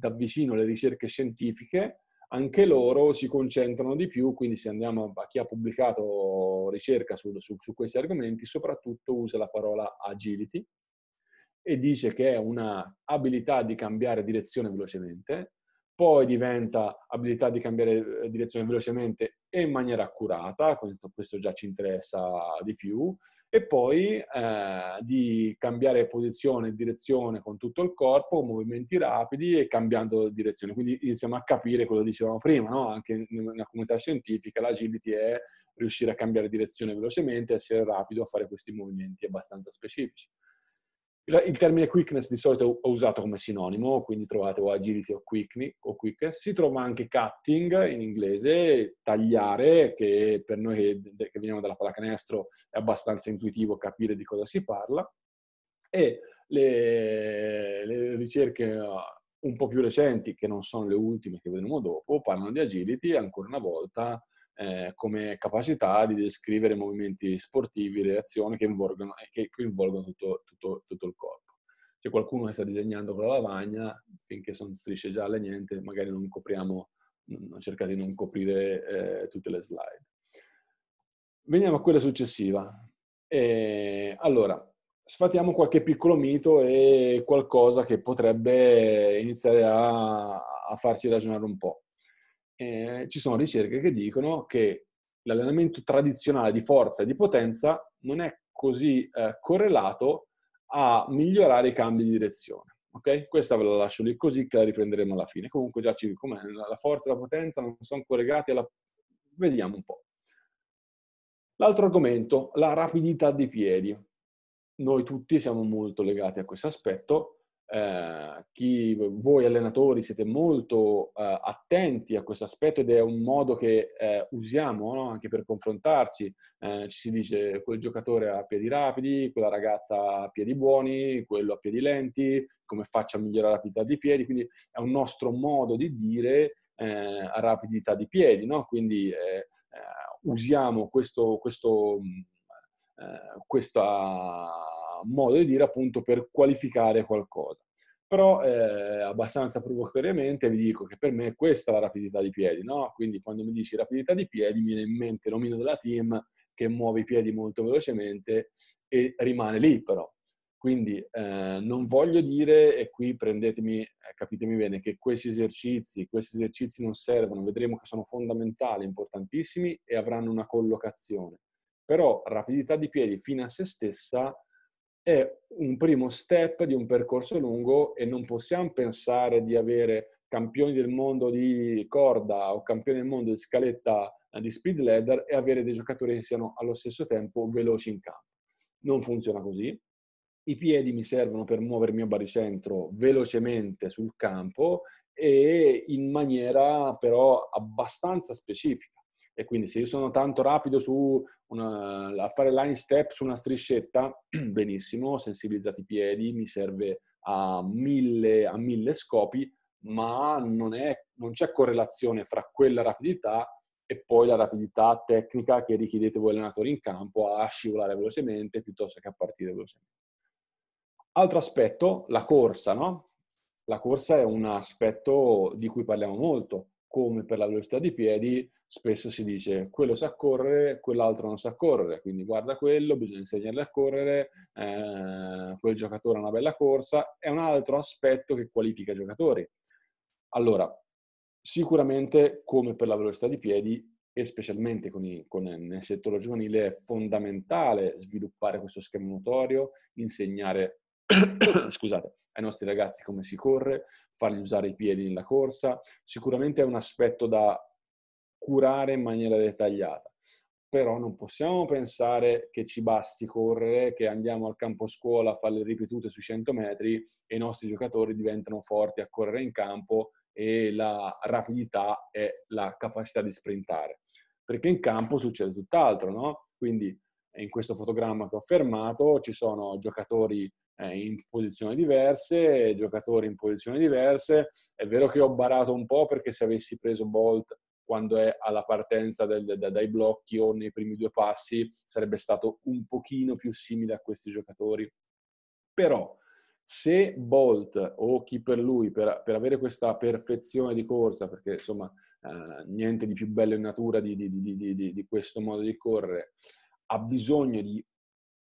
da vicino le ricerche scientifiche, anche loro si concentrano di più, quindi se andiamo a chi ha pubblicato ricerca su, su, su questi argomenti, soprattutto usa la parola agility e dice che è una abilità di cambiare direzione velocemente, poi diventa abilità di cambiare eh, direzione velocemente e in maniera accurata, questo già ci interessa di più, e poi eh, di cambiare posizione e direzione con tutto il corpo, movimenti rapidi e cambiando direzione. Quindi iniziamo a capire quello che dicevamo prima, no? anche nella comunità scientifica l'agility è riuscire a cambiare direzione velocemente, essere rapido a fare questi movimenti abbastanza specifici. Il termine quickness di solito è usato come sinonimo, quindi trovate o agility o, quickness. Si trova anche cutting in inglese, tagliare, che per noi che veniamo dalla pallacanestro è abbastanza intuitivo capire di cosa si parla. E le, le ricerche uh, un po' più recenti, che non sono le ultime che vedremo dopo, parlano di agility ancora una volta eh, come capacità di descrivere movimenti sportivi, reazioni che, eh, che coinvolgono tutto, tutto, tutto, il corpo. C'è qualcuno che sta disegnando con la lavagna, finché sono strisce gialle, niente, magari non copriamo, non cercate di non coprire eh, tutte le slide. Veniamo a quella successiva. E, allora, sfatiamo qualche piccolo mito e qualcosa che potrebbe iniziare a, a farci ragionare un po' eh, ci sono ricerche che dicono che l'allenamento tradizionale di forza e di potenza non è così eh, correlato a migliorare i cambi di direzione. Ok? Questa ve la lascio lì così che la riprenderemo alla fine. Comunque già ci com'è la forza e la potenza non sono collegati alla... Vediamo un po'. L'altro argomento, la rapidità dei piedi. Noi tutti siamo molto legati a questo aspetto eh, chi, voi allenatori siete molto eh, attenti a questo aspetto ed è un modo che eh, usiamo no? anche per confrontarci. Eh, ci si dice quel giocatore a piedi rapidi, quella ragazza a piedi buoni, quello a piedi lenti, come faccio a migliorare la rapidità di piedi, quindi è un nostro modo di dire eh, a rapidità di piedi, no? quindi usiamo questo, questo, mm, questa modo di dire appunto per qualificare qualcosa. Però eh, abbatoriamente provocatoriamente vi dico che per me questa è la rapidità di piedi, no? Quindi quando mi dici rapidità di piedi mi viene in mente l'omino della team che muove i piedi molto velocemente e rimane lì però. Quindi eh, non voglio dire, e qui prendetemi, eh, capitemi bene, che questi esercizi, questi esercizi non servono, vedremo che sono fondamentali, importantissimi e avranno una collocazione però rapidità di piedi fino a se stessa è un primo step di un percorso lungo e non possiamo pensare di avere campioni del mondo di corda o campioni del mondo di scaletta eh, di speed ladder e avere dei giocatori che siano allo stesso tempo veloci in campo. Non funziona così. I piedi mi servono per muovermi a baricentro velocemente sul campo e in maniera però abbastanza specifica. E quindi se io sono tanto rapido su una, a fare line step su una striscetta, benissimo, sensibilizzati i piedi, mi serve a mille, a mille scopi, ma non, è, non c'è correlazione fra quella rapidità e poi la rapidità tecnica che richiedete voi allenatori in campo a scivolare velocemente piuttosto che a partire velocemente. Altro aspetto, la corsa, no? La corsa è un aspetto di cui parliamo molto, come per la velocità di piedi, spesso si dice quello sa correre, quell'altro non sa correre, quindi guarda quello, bisogna insegnarle a correre, eh, quel giocatore ha una bella corsa, è un altro aspetto che qualifica i giocatori. Allora, sicuramente come per la velocità di piedi e specialmente con i, con, nel settore giovanile è fondamentale sviluppare questo schema motorio, insegnare scusate, ai nostri ragazzi come si corre, fargli usare i piedi nella corsa, sicuramente è un aspetto da curare in maniera dettagliata. Però non possiamo pensare che ci basti correre, che andiamo al campo scuola a fare le ripetute sui 100 metri e i nostri giocatori diventano forti a correre in campo e la rapidità è la capacità di sprintare. Perché in campo succede tutt'altro, no? Quindi eh, in questo fotogramma che ho fermato ci sono giocatori eh, in posizioni diverse, giocatori in posizioni diverse. È vero che ho barato un po' perché se avessi preso Bolt quando è alla partenza del, dai blocchi o nei primi due passi, sarebbe stato un pochino più simile a questi giocatori. Però se Bolt o chi per lui, per, per avere questa perfezione di corsa, perché insomma eh, niente di più bello in natura di, di, di, di questo modo di correre, ha bisogno di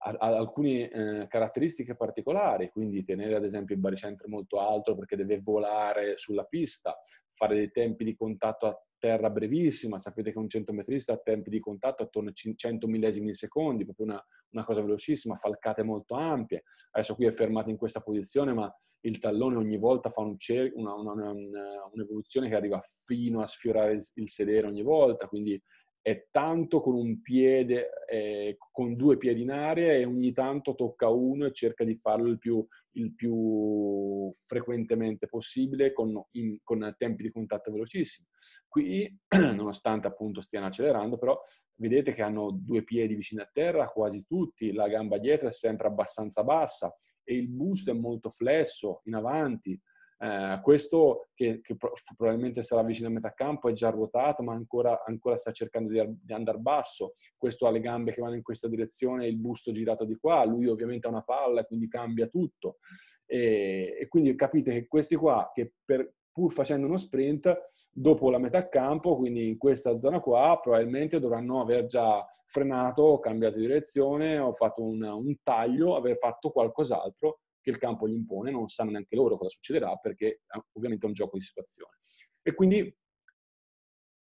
alcune eh, caratteristiche particolari, quindi tenere ad esempio il baricentro molto alto perché deve volare sulla pista, fare dei tempi di contatto a terra brevissima, sapete che un centometrista ha tempi di contatto attorno ai 100 millesimi di secondi, proprio una, una, cosa velocissima, falcate molto ampie. Adesso qui è fermato in questa posizione, ma il tallone ogni volta fa un cer- una, una, un'evoluzione che arriva fino a sfiorare il, il sedere ogni volta, quindi è tanto con un piede, eh, con due piedi in aria e ogni tanto tocca uno e cerca di farlo il più, il più frequentemente possibile con, in, con, tempi di contatto velocissimi. Qui, nonostante appunto stiano accelerando, però vedete che hanno due piedi vicini a terra quasi tutti, la gamba dietro è sempre abbastanza bassa e il busto è molto flesso in avanti, eh, questo che, che, probabilmente sarà vicino a metà campo è già ruotato ma ancora, ancora sta cercando di, di, andare basso questo ha le gambe che vanno in questa direzione il busto girato di qua lui ovviamente ha una palla quindi cambia tutto e, e quindi capite che questi qua che per, pur facendo uno sprint dopo la metà campo quindi in questa zona qua probabilmente dovranno aver già frenato cambiato direzione o fatto un, un taglio aver fatto qualcos'altro che il campo gli impone, non sanno neanche loro cosa succederà perché eh, ovviamente è un gioco di situazione. E quindi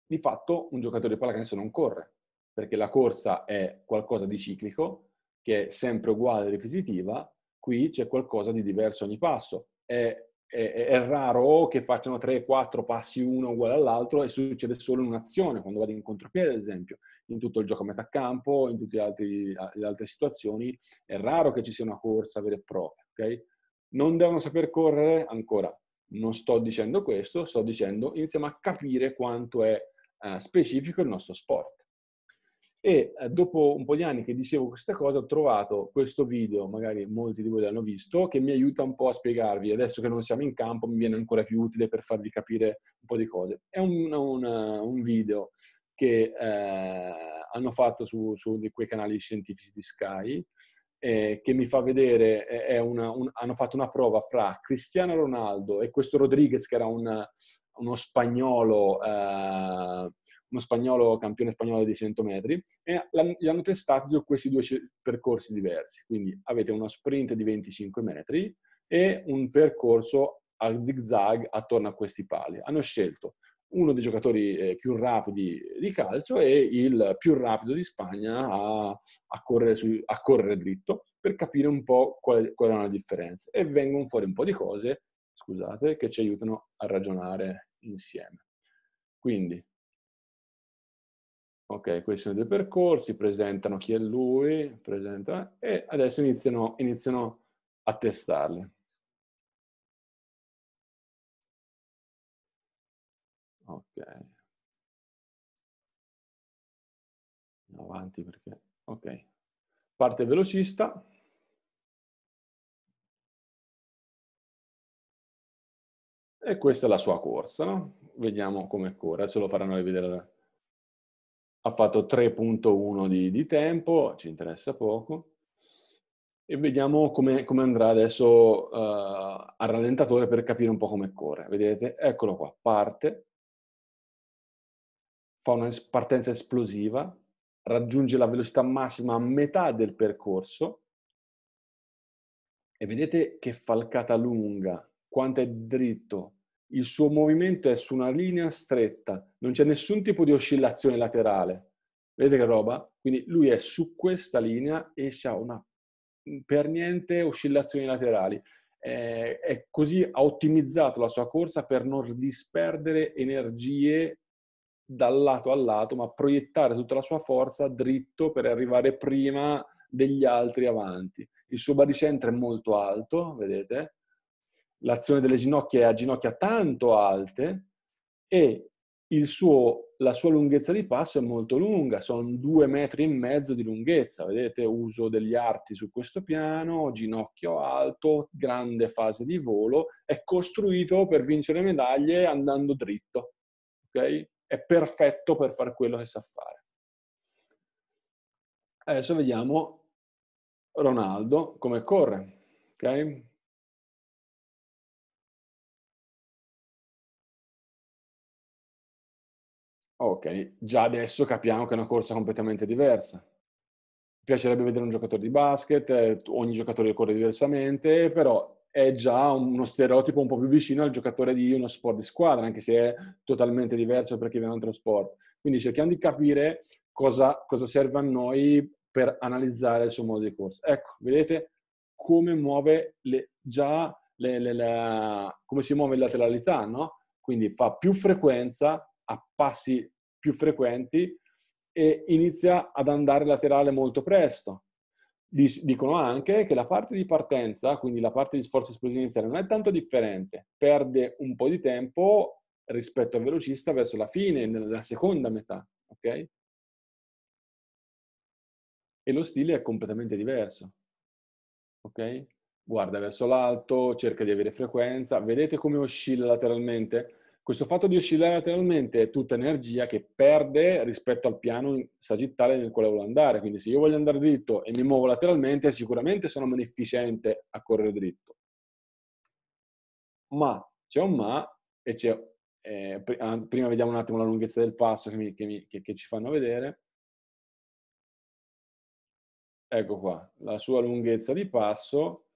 di fatto un giocatore di pallacanestro non corre, perché la corsa è qualcosa di ciclico, che è sempre uguale e ripetitiva, qui c'è qualcosa di diverso ogni passo. È è, è, raro che facciano 3-4 passi uno uguale all'altro e succede solo in un'azione, quando vado in contropiede ad esempio, in tutto il gioco a metà campo, in tutte le altre situazioni, è raro che ci sia una corsa vera e propria. Okay? Non devono saper correre ancora. Non sto dicendo questo, sto dicendo iniziamo a capire quanto è eh, specifico il nostro sport. E eh, dopo un po' di anni che dicevo questa cosa, ho trovato questo video, magari molti di voi l'hanno visto, che mi aiuta un po' a spiegarvi. Adesso che non siamo in campo, mi viene ancora più utile per farvi capire un po' di cose. È un, un, un video che eh, hanno fatto su, su quei canali scientifici di Sky eh, che mi fa vedere, eh, una, un, hanno fatto una prova fra Cristiano Ronaldo e questo Rodriguez che era un, uno spagnolo, eh, uno spagnolo campione spagnolo di 100 metri, e li hanno testati su questi due percorsi diversi. Quindi avete uno sprint di 25 metri e un percorso a zig zag attorno a questi pali. Hanno scelto uno dei giocatori eh, più rapidi di calcio e il più rapido di Spagna a, a, correre, su, a correre, dritto per capire un po' qual è la differenza. E vengono fuori un po' di cose, scusate, che ci aiutano a ragionare insieme. Quindi, ok, questi sono i due percorsi, presentano chi è lui, presenta, e adesso iniziano, iniziano a testarli. Ok. Andiamo avanti perché... Ok. Parte velocista. E questa è la sua corsa, no? Vediamo come corre. Adesso lo faranno vedere. Ha fatto 3.1 di, di, tempo, ci interessa poco. E vediamo come, come andrà adesso uh, al rallentatore per capire un po' come corre. Vedete? Eccolo qua, parte, fa una partenza esplosiva, raggiunge la velocità massima a metà del percorso e vedete che falcata lunga, quanto è dritto, il suo movimento è su una linea stretta, non c'è nessun tipo di oscillazione laterale. Vedete che roba? Quindi lui è su questa linea e ha una per niente oscillazioni laterali. È, è così ha ottimizzato la sua corsa per non disperdere energie dal lato al lato, ma proiettare tutta la sua forza dritto per arrivare prima degli altri avanti. Il suo baricentro è molto alto, vedete? L'azione delle ginocchia è a ginocchia tanto alte e suo, la sua lunghezza di passo è molto lunga, sono due metri e mezzo di lunghezza. Vedete, uso degli arti su questo piano, ginocchio alto, grande fase di volo. È costruito per vincere medaglie andando dritto. Okay? è perfetto per fare quello che sa fare. Adesso vediamo Ronaldo come corre. Okay? Ok, già adesso capiamo che è una corsa completamente diversa. Mi piacerebbe vedere un giocatore di basket, eh, ogni giocatore corre diversamente, però è già uno stereotipo un po' più vicino al giocatore di uno sport di squadra, anche se è totalmente diverso per chi viene da un altro sport. Quindi cerchiamo di capire cosa, cosa serve a noi per analizzare il suo modo di corsa. Ecco, vedete come muove le, già le, le, la, come si muove in lateralità, no? Quindi fa più frequenza, a passi più frequenti e inizia ad andare laterale molto presto dicono anche che la parte di partenza, quindi la parte di sforzo esplosivo iniziale, non è tanto differente, perde un po' di tempo rispetto al velocista verso la fine, nella seconda metà, ok? E lo stile è completamente diverso, ok? Guarda verso l'alto, cerca di avere frequenza, vedete come oscilla lateralmente? Questo fatto di oscillare lateralmente è tutta energia che perde rispetto al piano sagittale nel quale voglio andare. Quindi se io voglio andare dritto e mi muovo lateralmente, sicuramente sono meno efficiente a correre dritto. Ma c'è un ma e c'è... Eh, ah, prima vediamo un attimo la lunghezza del passo che, mi, che, mi, che, che ci fanno vedere. Ecco qua, la sua lunghezza di passo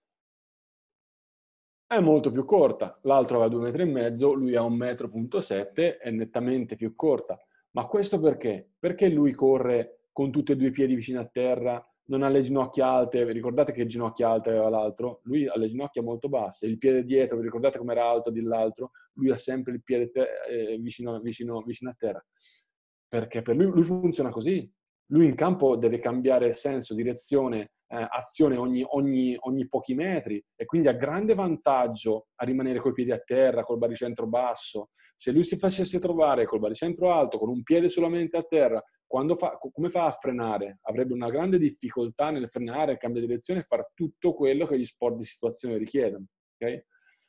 è molto più corta. L'altro aveva 2 metri e mezzo, lui ha 1,7 m, è nettamente più corta. Ma questo perché? Perché lui corre con tutti e due i piedi vicino a terra, non ha le ginocchia alte, vi ricordate che ginocchia alte aveva l'altro? Lui ha le ginocchia molto basse, il piede dietro, vi ricordate com'era alto di l'altro? Lui ha sempre il piede eh, vicino, vicino, vicino, a terra. Perché per lui, lui funziona così. Lui in campo deve cambiare senso, direzione, eh, azione ogni, ogni, ogni, pochi metri e quindi ha grande vantaggio a rimanere coi piedi a terra, col baricentro basso. Se lui si facesse trovare col baricentro alto, con un piede solamente a terra, fa, come fa a frenare? Avrebbe una grande difficoltà nel frenare, cambiare direzione e fare tutto quello che gli sport di situazione richiedono. Okay?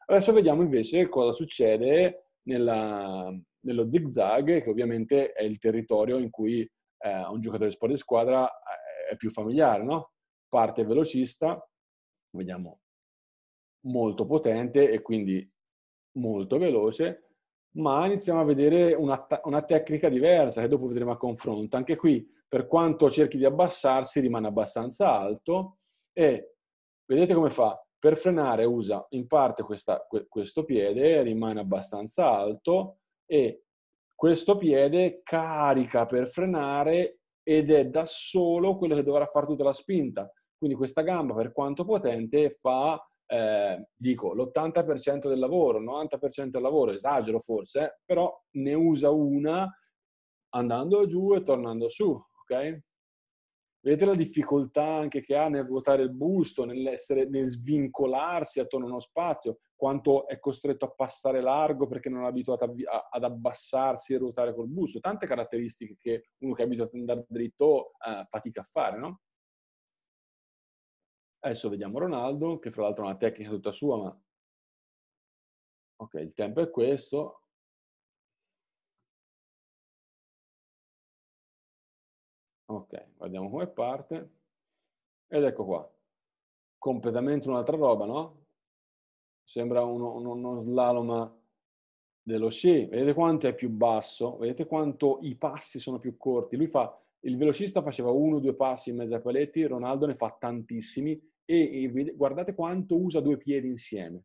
Adesso vediamo invece cosa succede nella, nello zigzag, che ovviamente è il territorio in cui eh, un giocatore di sport di squadra eh, è più familiare, no? parte velocista, vediamo, molto potente e quindi molto veloce, ma iniziamo a vedere una, una, tecnica diversa che dopo vedremo a confronto. Anche qui, per quanto cerchi di abbassarsi, rimane abbastanza alto e vedete come fa? Per frenare usa in parte questa, questo piede, rimane abbastanza alto e questo piede carica per frenare ed è da solo quello che dovrà fare tutta la spinta. Quindi questa gamba, per quanto potente, fa, eh, dico, l'80% del lavoro, il 90% del lavoro, esagero forse, però ne usa una andando giù e tornando su, ok? Vedete la difficoltà anche che ha nel ruotare il busto, nell'essere, nel svincolarsi attorno a uno spazio, quanto è costretto a passare largo perché non è abituato a, ad abbassarsi e ruotare col busto. Tante caratteristiche che uno che è abituato ad andare dritto eh, fatica a fare, no? Adesso vediamo Ronaldo, che fra l'altro ha una tecnica tutta sua, ma... Ok, il tempo è questo. Ok, guardiamo come parte. Ed ecco qua. Completamente un'altra roba, no? Sembra uno, uno, uno slalom dello sci. Vedete quanto è più basso? Vedete quanto i passi sono più corti? Lui fa il velocista faceva uno o due passi in mezzo ai paletti, Ronaldo ne fa tantissimi e, e guardate quanto usa due piedi insieme.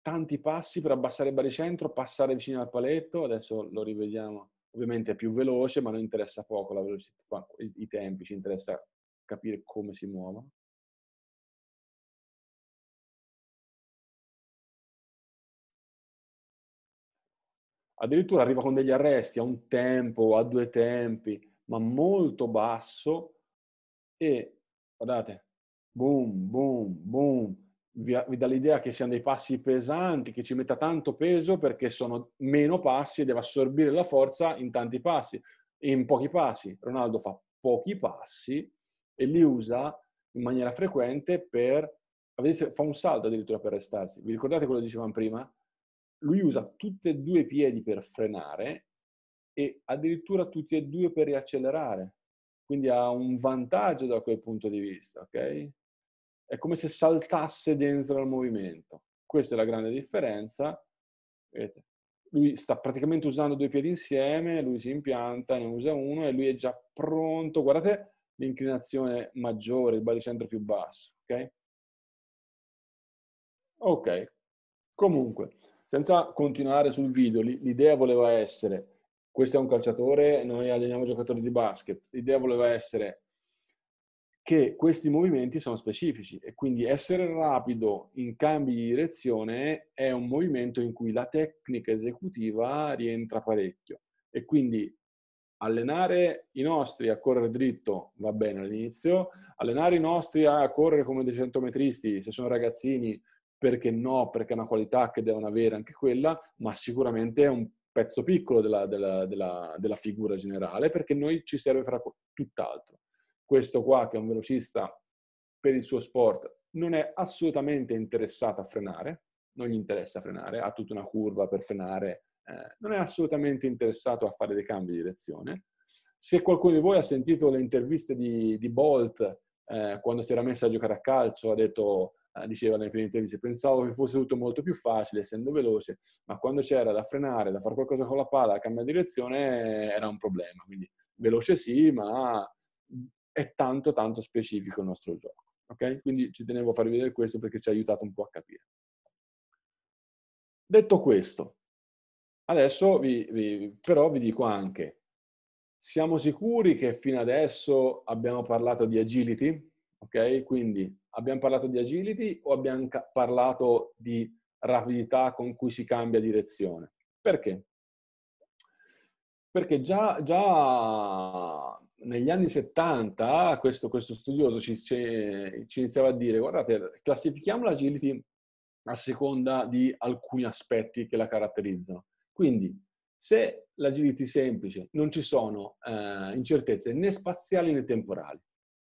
Tanti passi per abbassare il baricentro, passare vicino al paletto, adesso lo rivediamo, ovviamente è più veloce, ma non interessa poco la velocità, i tempi, ci interessa capire come si muovono. addirittura arriva con degli arresti a un tempo, a due tempi, ma molto basso e guardate, boom, boom, boom, vi, vi dà l'idea che siano dei passi pesanti, che ci metta tanto peso perché sono meno passi e deve assorbire la forza in tanti passi, in pochi passi. Ronaldo fa pochi passi e li usa in maniera frequente per fa un salto addirittura per restarsi. Vi ricordate quello che dicevamo prima? Lui usa tutti e due i piedi per frenare e addirittura tutti e due per riaccelerare quindi ha un vantaggio da quel punto di vista, ok? È come se saltasse dentro al movimento. Questa è la grande differenza. Vedete? Lui sta praticamente usando due piedi insieme, lui si impianta, ne usa uno e lui è già pronto. Guardate l'inclinazione maggiore, il baricentro più basso, ok? Ok, comunque, senza continuare sul video, l'idea voleva essere questo è un calciatore, noi alleniamo giocatori di basket. L'idea voleva essere che questi movimenti sono specifici e quindi essere rapido in cambi di direzione è un movimento in cui la tecnica esecutiva rientra parecchio e quindi allenare i nostri a correre dritto va bene all'inizio, allenare i nostri a correre come dei centometristi se sono ragazzini perché no, perché è una qualità che devono avere anche quella, ma sicuramente è un pezzo piccolo della, della, della, della figura generale, perché noi ci serve fra tutt'altro. Questo qua, che è un velocista per il suo sport, non è assolutamente interessato a frenare, non gli interessa frenare, ha tutta una curva per frenare, eh, non è assolutamente interessato a fare dei cambi di direzione. Se qualcuno di voi ha sentito le interviste di, di Bolt eh, quando si era messa a giocare a calcio, ha detto eh, diceva nelle prime interviste, pensavo che fosse tutto molto più facile, essendo veloce, ma quando c'era da frenare, da fare qualcosa con la palla, da cambiare direzione, era un problema. Quindi veloce sì, ma è tanto, tanto specifico il nostro gioco. Okay? Quindi ci tenevo a farvi vedere questo perché ci ha aiutato un po' a capire. Detto questo, adesso vi, vi, però vi dico anche, siamo sicuri che fino adesso abbiamo parlato di agility? Ok? Quindi abbiamo parlato di agility o abbiamo parlato di rapidità con cui si cambia direzione? Perché? Perché già, già negli anni 70 questo, questo studioso ci, ci, iniziava a dire guardate, classifichiamo l'agility a seconda di alcuni aspetti che la caratterizzano. Quindi, se l'agility è semplice non ci sono eh, incertezze né spaziali né temporali,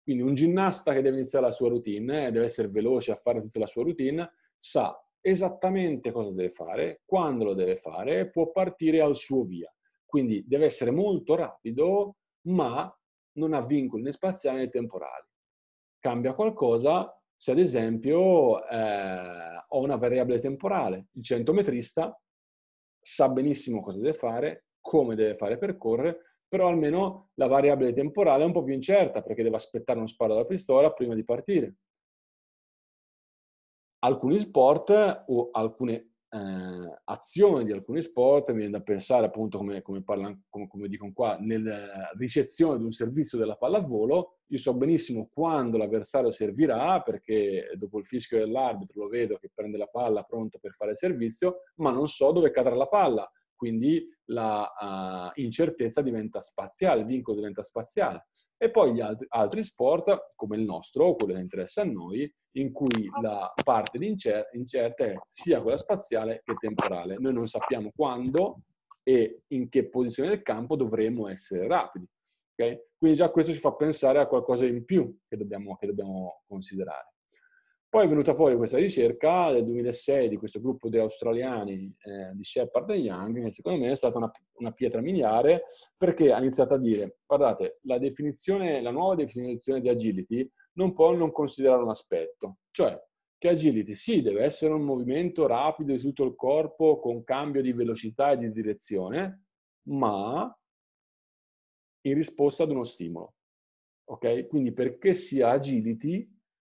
quindi un ginnasta che deve iniziare la sua routine, eh, deve essere veloce a fare tutta la sua routine, sa esattamente cosa deve fare, quando lo deve fare, può partire al suo via. Quindi deve essere molto rapido, ma non ha vincoli né spaziali né temporali. Cambia qualcosa se ad esempio eh, ho una variabile temporale. Il centometrista sa benissimo cosa deve fare, come deve fare percorrere, però almeno la variabile temporale è un po' più incerta perché deve aspettare uno sparo dalla pistola prima di partire. Alcuni sport o alcune eh, azioni di alcuni sport, mi viene da pensare appunto come, come, parla, come, come dicono qua, nella ricezione di un servizio della pallavolo, io so benissimo quando l'avversario servirà perché dopo il fischio dell'arbitro lo vedo che prende la palla pronto per fare il servizio, ma non so dove cadrà la palla quindi l'incertezza eh, uh, diventa spaziale, il vincolo diventa spaziale. E poi gli altri, altri sport, come il nostro, quello che interessa a noi, in cui la parte incer- incerta è sia quella spaziale che temporale. Noi non sappiamo quando e in che posizione del campo dovremo essere rapidi. Okay? Quindi già questo ci fa pensare a qualcosa in più che dobbiamo, che dobbiamo considerare. Poi è venuta fuori questa ricerca del 2006 di questo gruppo di australiani eh, di Shepard e Young, che secondo me è stata una, una, pietra miliare, perché ha iniziato a dire, guardate, la, definizione, la nuova definizione di agility non può non considerare un aspetto, cioè che agility sì deve essere un movimento rapido di tutto il corpo con cambio di velocità e di direzione, ma in risposta ad uno stimolo. Ok? Quindi perché sia agility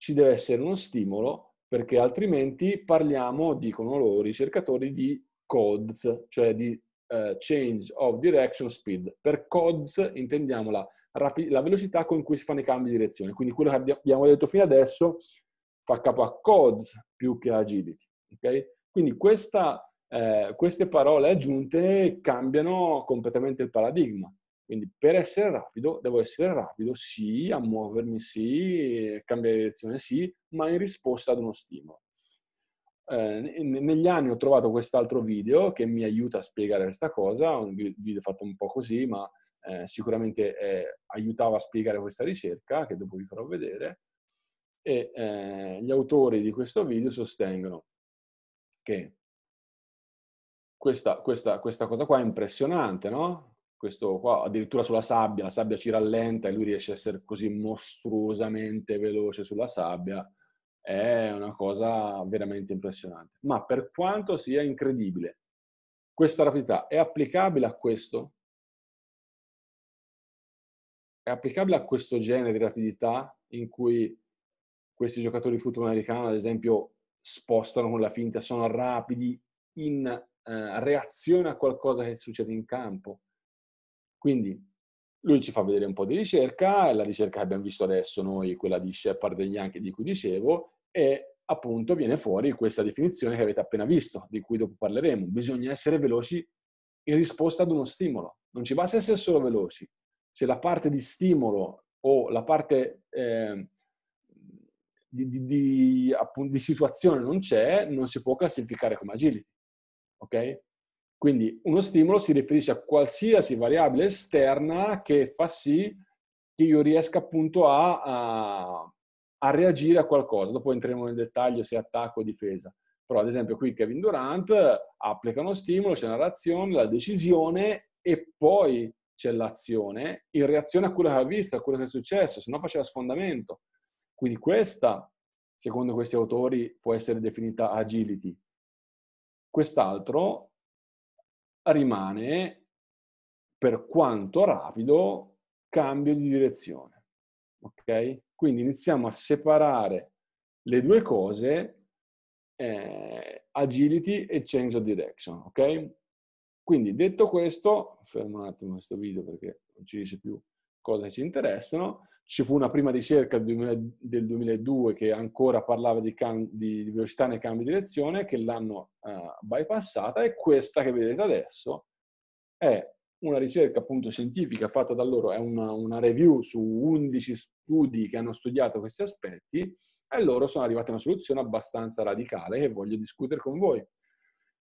ci deve essere uno stimolo perché altrimenti parliamo, dicono loro i ricercatori, di CODS, cioè di uh, Change of Direction Speed. Per CODS intendiamo la, rapi- la velocità con cui si fanno i cambi di direzione, quindi quello che abbiamo detto fino adesso fa capo a CODS più che a agility. Okay? Quindi questa, eh, queste parole aggiunte cambiano completamente il paradigma. Quindi per essere rapido devo essere rapido, sì, a muovermi, sì, cambiare direzione, sì, ma in risposta ad uno stimolo. Eh, negli anni ho trovato quest'altro video che mi aiuta a spiegare questa cosa, un video fatto un po' così, ma eh, sicuramente eh, aiutava a spiegare questa ricerca, che dopo vi farò vedere. E eh, gli autori di questo video sostengono che questa, questa, questa cosa qua è impressionante, no? questo qua addirittura sulla sabbia, la sabbia ci rallenta e lui riesce a essere così mostruosamente veloce sulla sabbia, è una cosa veramente impressionante. Ma per quanto sia incredibile, questa rapidità è applicabile a questo? È applicabile a questo genere di rapidità in cui questi giocatori di football americano, ad esempio, spostano con la finta, sono rapidi in eh, reazione a qualcosa che succede in campo? Quindi lui ci fa vedere un po' di ricerca, la ricerca che abbiamo visto adesso noi, quella di Shepard e Yankee di cui dicevo, e appunto viene fuori questa definizione che avete appena visto, di cui dopo parleremo. Bisogna essere veloci in risposta ad uno stimolo. Non ci basta essere solo veloci. Se la parte di stimolo o la parte eh, di, di, di, appunto, di situazione non c'è, non si può classificare come agility. Ok? Quindi uno stimolo si riferisce a qualsiasi variabile esterna che fa sì che io riesca appunto a, a, a reagire a qualcosa. Dopo entriamo nel dettaglio se attacco o difesa. Però ad esempio qui Kevin Durant applica uno stimolo, c'è la reazione, la decisione e poi c'è l'azione in reazione a quello che ha visto, a quello che è successo, se no faceva sfondamento. Quindi questa, secondo questi autori, può essere definita agility. Quest'altro rimane per quanto rapido cambio di direzione. Ok? Quindi iniziamo a separare le due cose, eh, agility e change of direction. Ok? Quindi detto questo, fermo un attimo questo video perché non ci dice più cosa ci interessano. Ci fu una prima ricerca del 2002 che ancora parlava di, cam- di velocità nei cambi di direzione, che l'hanno uh, bypassata e questa che vedete adesso è una ricerca appunto scientifica fatta da loro, è una, una, review su 11 studi che hanno studiato questi aspetti e loro sono arrivati a una soluzione abbastanza radicale che voglio discutere con voi.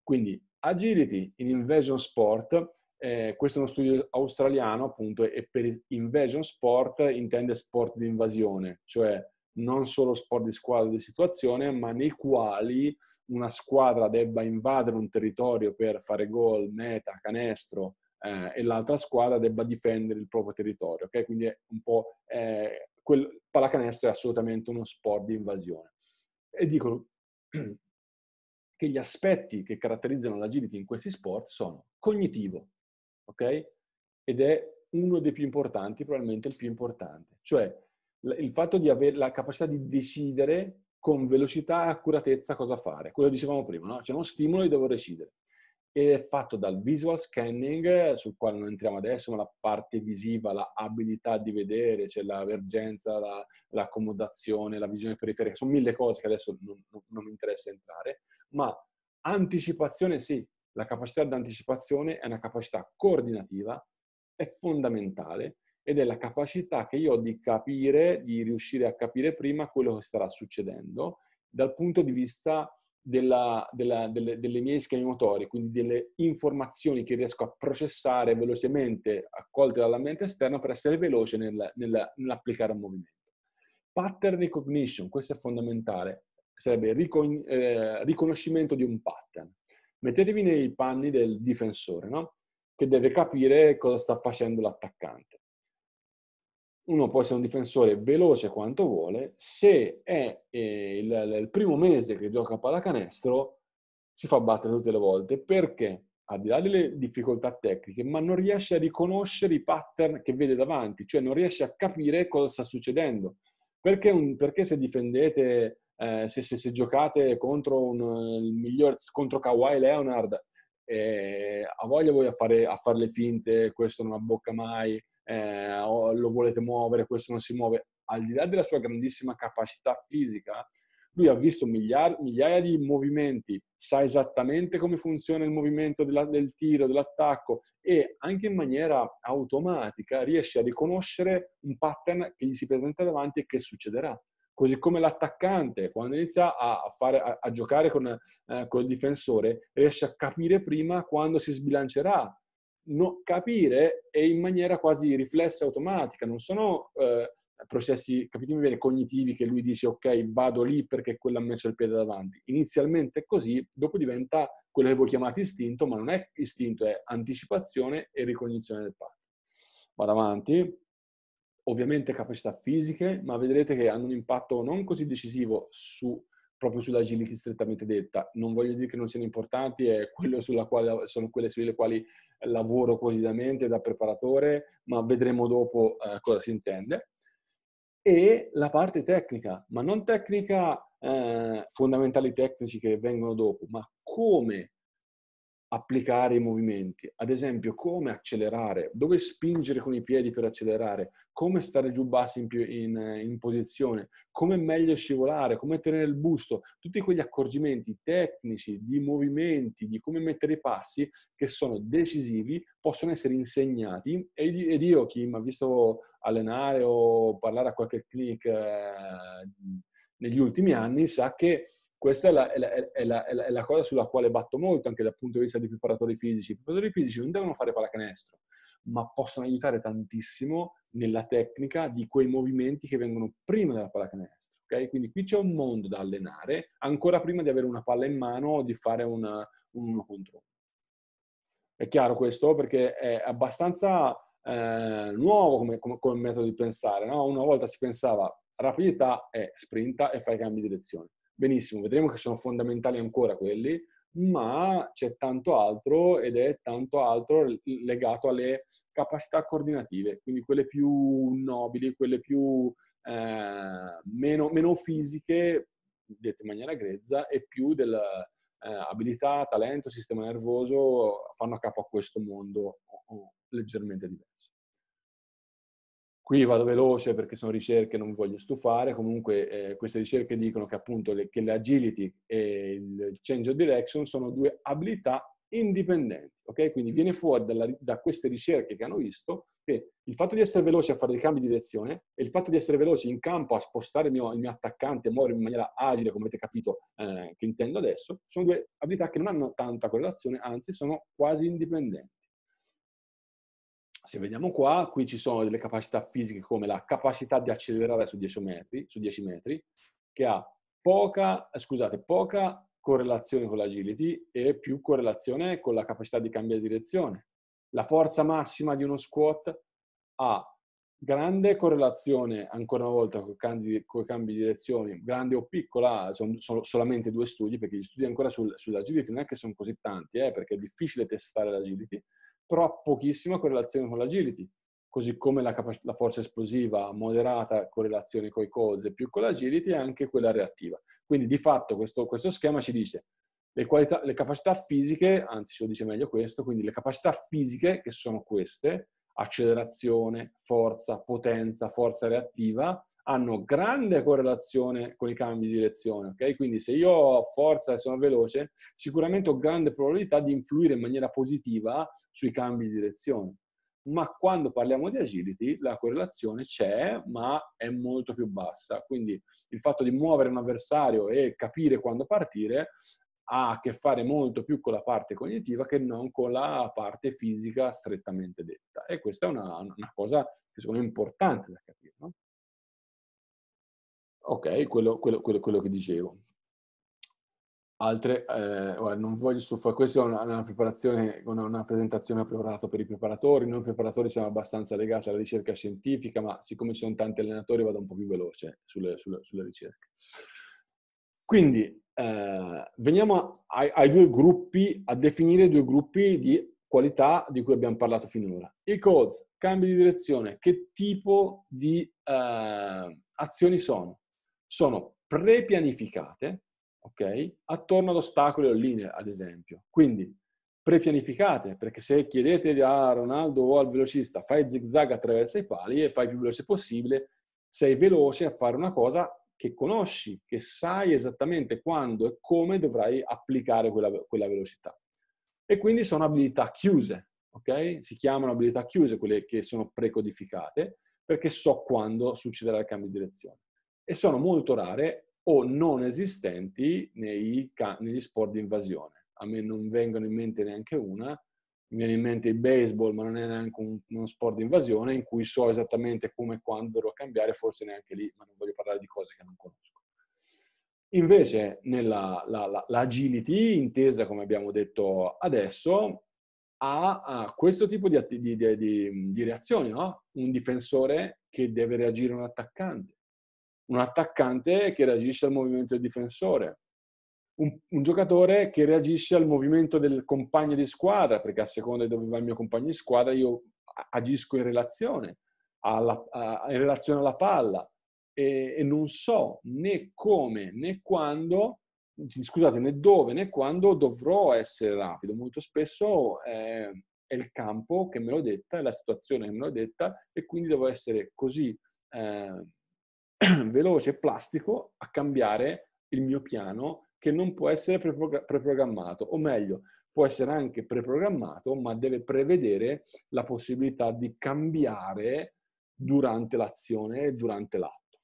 Quindi agility in invasion sport eh, questo è uno studio australiano, appunto, e per invasion sport intende sport di invasione, cioè non solo sport di squadra di situazione, ma nei quali una squadra debba invadere un territorio per fare gol, meta, canestro eh, e l'altra squadra debba difendere il proprio territorio. Okay? Quindi è un po' eh, quel pallacanestro è assolutamente uno sport di invasione. E dicono che gli aspetti che caratterizzano l'agility in questi sport sono cognitivo, ok? Ed è uno dei più importanti, probabilmente il più importante. Cioè, il fatto di avere la capacità di decidere con velocità e accuratezza cosa fare. Quello che dicevamo prima, no? C'è uno stimolo e devo decidere. Ed è fatto dal visual scanning, eh, sul quale non entriamo adesso, ma la parte visiva, la abilità di vedere, c'è cioè la vergenza, la, l'accomodazione, la visione periferica, sono mille cose che adesso non, non, non mi interessa entrare, ma anticipazione sì, la capacità di anticipazione è una capacità coordinativa, è fondamentale ed è la capacità che io ho di capire, di riuscire a capire prima quello che starà succedendo dal punto di vista della, della, delle, delle, mie schemi motori, quindi delle informazioni che riesco a processare velocemente, accolte dall'ambiente esterno per essere veloce nel, nel, nell'applicare un movimento. Pattern recognition, questo è fondamentale, sarebbe ricon, eh, riconoscimento di un pattern. Mettetevi nei panni del difensore, no? che deve capire cosa sta facendo l'attaccante. Uno può essere un difensore veloce quanto vuole, se è eh, il, il primo mese che gioca a pallacanestro si fa battere tutte le volte perché al di là delle difficoltà tecniche, ma non riesce a riconoscere i pattern che vede davanti, cioè non riesce a capire cosa sta succedendo. Perché, un, perché se difendete eh, se, se, se, giocate contro un, il miglior, contro Kawhi Leonard, eh, ha voglia voi a fare, a fare, le finte, questo non abbocca mai, eh, lo volete muovere, questo non si muove. Al di là della sua grandissima capacità fisica, lui ha visto migliaia, migliaia di movimenti, sa esattamente come funziona il movimento della, del tiro, dell'attacco e anche in maniera automatica riesce a riconoscere un pattern che gli si presenta davanti e che succederà. Così come l'attaccante, quando inizia a, fare, a, a giocare con, eh, col difensore, riesce a capire prima quando si sbilancerà. No, capire è in maniera quasi riflessa automatica, non sono eh, processi, capitemi bene, cognitivi che lui dice ok, vado lì perché quello ha messo il piede davanti. Inizialmente è così, dopo diventa quello che voi chiamate istinto, ma non è istinto, è anticipazione e ricognizione del patto. Vado avanti ovviamente capacità fisiche, ma vedrete che hanno un impatto non così decisivo su, proprio sull'agility strettamente detta. Non voglio dire che non siano importanti, è quello sulla quale, sono quelle sulle quali lavoro quotidianamente da preparatore, ma vedremo dopo eh, cosa si intende. E la parte tecnica, ma non tecnica, eh, fondamentali tecnici che vengono dopo, ma come applicare i movimenti, ad esempio come accelerare, dove spingere con i piedi per accelerare, come stare giù bassi in, in, in, posizione, come meglio scivolare, come tenere il busto, tutti quegli accorgimenti tecnici di movimenti, di come mettere i passi che sono decisivi, possono essere insegnati ed io chi mi ha visto allenare o parlare a qualche clinic eh, negli ultimi anni sa che questa è la, è, la, è, la, è la, cosa sulla quale batto molto anche dal punto di vista dei preparatori fisici. I preparatori fisici non devono fare pallacanestro, ma possono aiutare tantissimo nella tecnica di quei movimenti che vengono prima della pallacanestro. Okay? Quindi qui c'è un mondo da allenare ancora prima di avere una palla in mano o di fare una, un controllo. È chiaro questo perché è abbastanza eh, nuovo come, come, come, metodo di pensare. No? Una volta si pensava rapidità è sprinta e fai cambi di direzione benissimo, vedremo che sono fondamentali ancora quelli, ma c'è tanto altro ed è tanto altro legato alle capacità coordinative, quindi quelle più nobili, quelle più eh, meno, meno, fisiche, dette in maniera grezza, e più dell'abilità, eh, talento, sistema nervoso, fanno capo a questo mondo leggermente diverso. Qui vado veloce perché sono ricerche, non vi voglio stufare, comunque eh, queste ricerche dicono che appunto le, che l'agility e il change of direction sono due abilità indipendenti, ok? Quindi viene fuori dalla, da queste ricerche che hanno visto che il fatto di essere veloce a fare dei cambi di direzione e il fatto di essere veloce in campo a spostare il mio, il mio attaccante e muovermi in maniera agile, come avete capito eh, che intendo adesso, sono due abilità che non hanno tanta correlazione, anzi sono quasi indipendenti se vediamo qua, qui ci sono delle capacità fisiche come la capacità di accelerare su 10 metri, su 10 metri che ha poca, scusate, poca correlazione con l'agility e più correlazione con la capacità di cambiare direzione. La forza massima di uno squat ha grande correlazione, ancora una volta, con i cambi, di direzione, grande o piccola, sono, sono, solamente due studi, perché gli studi ancora sul, sull'agility non è che sono così tanti, eh, perché è difficile testare l'agility, però pochissima correlazione con l'agility, così come la, capac- la forza esplosiva moderata correlazione con i cose più con l'agility e anche quella reattiva. Quindi di fatto questo, questo schema ci dice le, qualità, le capacità fisiche, anzi ci lo dice meglio questo, quindi le capacità fisiche che sono queste, accelerazione, forza, potenza, forza reattiva, hanno grande correlazione con i cambi di direzione, ok? Quindi se io ho forza e sono veloce, sicuramente ho grande probabilità di influire in maniera positiva sui cambi di direzione. Ma quando parliamo di agility, la correlazione c'è, ma è molto più bassa. Quindi il fatto di muovere un avversario e capire quando partire ha a che fare molto più con la parte cognitiva che non con la parte fisica strettamente detta. E questa è una, una cosa che secondo me è importante da capire. Ok, quello, quello, quello, quello che dicevo. Altre, eh, non voglio stufare, questa è una, una, preparazione, una, una presentazione preparata per i preparatori, noi preparatori siamo abbastanza legati alla ricerca scientifica, ma siccome ci sono tanti allenatori vado un po' più veloce sulle, sulle, sulle ricerche. Quindi eh, veniamo ai, ai, due gruppi, a definire due gruppi di qualità di cui abbiamo parlato finora. I codes, cambi di direzione, che tipo di eh, azioni sono? sono prepianificate okay, attorno ad ostacoli o linee, ad esempio. Quindi prepianificate, perché se chiedete a Ronaldo o al velocista fai zig zag attraverso i pali e fai più veloce possibile, sei veloce a fare una cosa che conosci, che sai esattamente quando e come dovrai applicare quella, quella velocità. E quindi sono abilità chiuse, ok? Si chiamano abilità chiuse quelle che sono precodificate, perché so quando succederà il cambio di direzione e sono molto rare o non esistenti ca- negli sport di invasione. A me non vengono in mente neanche una, mi viene in mente il baseball, ma non è neanche un, uno sport di invasione in cui so esattamente come e quando dovrò cambiare, forse neanche lì, ma non voglio parlare di cose che non conosco. Invece nella, la, la, l'agility, intesa come abbiamo detto adesso, ha, ha questo tipo di, atti, di, di, di reazioni, no? un difensore che deve reagire a un attaccante, un attaccante che reagisce al movimento del difensore, un, un, giocatore che reagisce al movimento del compagno di squadra, perché a seconda di dove va il mio compagno di squadra io agisco in relazione, alla, a, in relazione alla palla e, e, non so né come né quando, scusate, né dove né quando dovrò essere rapido. Molto spesso è, è il campo che me lo detta, è la situazione che me lo detta e quindi devo essere così... Eh, veloce e plastico a cambiare il mio piano che non può essere preprogrammato, o meglio, può essere anche preprogrammato, ma deve prevedere la possibilità di cambiare durante l'azione e durante l'atto.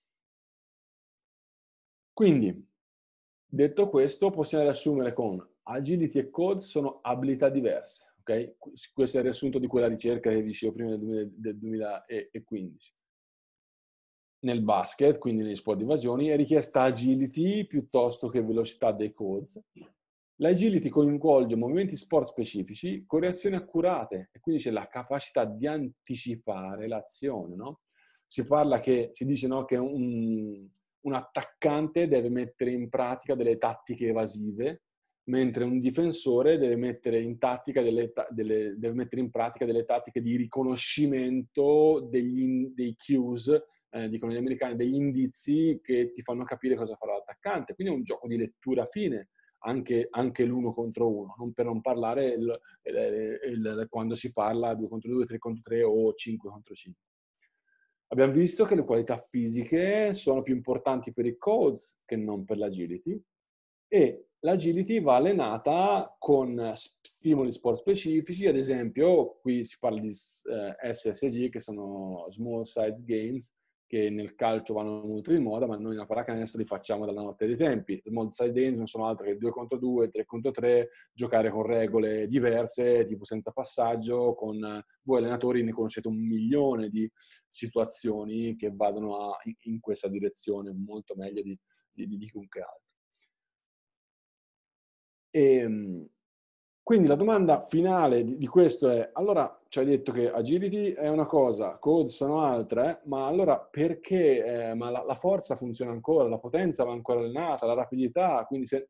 Quindi, detto questo, possiamo riassumere con agility e code sono abilità diverse. Okay? Questo è il riassunto di quella ricerca che vi dicevo prima del 2015 nel basket, quindi negli sport di evasioni, è richiesta agility piuttosto che velocità dei codes. L'agility coinvolge movimenti sport specifici con reazioni accurate e quindi c'è la capacità di anticipare l'azione. No? Si parla che, si dice no, che un, un attaccante deve mettere in pratica delle tattiche evasive, mentre un difensore deve mettere in, delle, delle, deve mettere in pratica delle tattiche di riconoscimento degli, dei cues eh, dicono gli americani, degli indizi che ti fanno capire cosa farà l'attaccante. Quindi è un gioco di lettura fine, anche, anche l'uno contro uno, non per non parlare il, il, il, quando si parla 2 contro 2, 3 contro 3 o 5 contro 5. Abbiamo visto che le qualità fisiche sono più importanti per i codes che non per l'agility e l'agility va allenata con stimoli sport specifici, ad esempio qui si parla di eh, SSG che sono Small Size Games, che nel calcio vanno molto di moda, ma noi la pallacanestro li facciamo dalla notte dei tempi. Small side end non sono altro che 2 contro 2, 3 contro 3, giocare con regole diverse, tipo senza passaggio, con eh, voi allenatori ne conoscete un milione di situazioni che vadano a, in questa direzione molto meglio di, di, di chiunque altro. E, ehm, quindi la domanda finale di, di questo è, allora ci hai detto che agility è una cosa, code sono altre, eh, ma allora perché eh, ma la, la, forza funziona ancora, la potenza va ancora allenata, la rapidità, quindi se...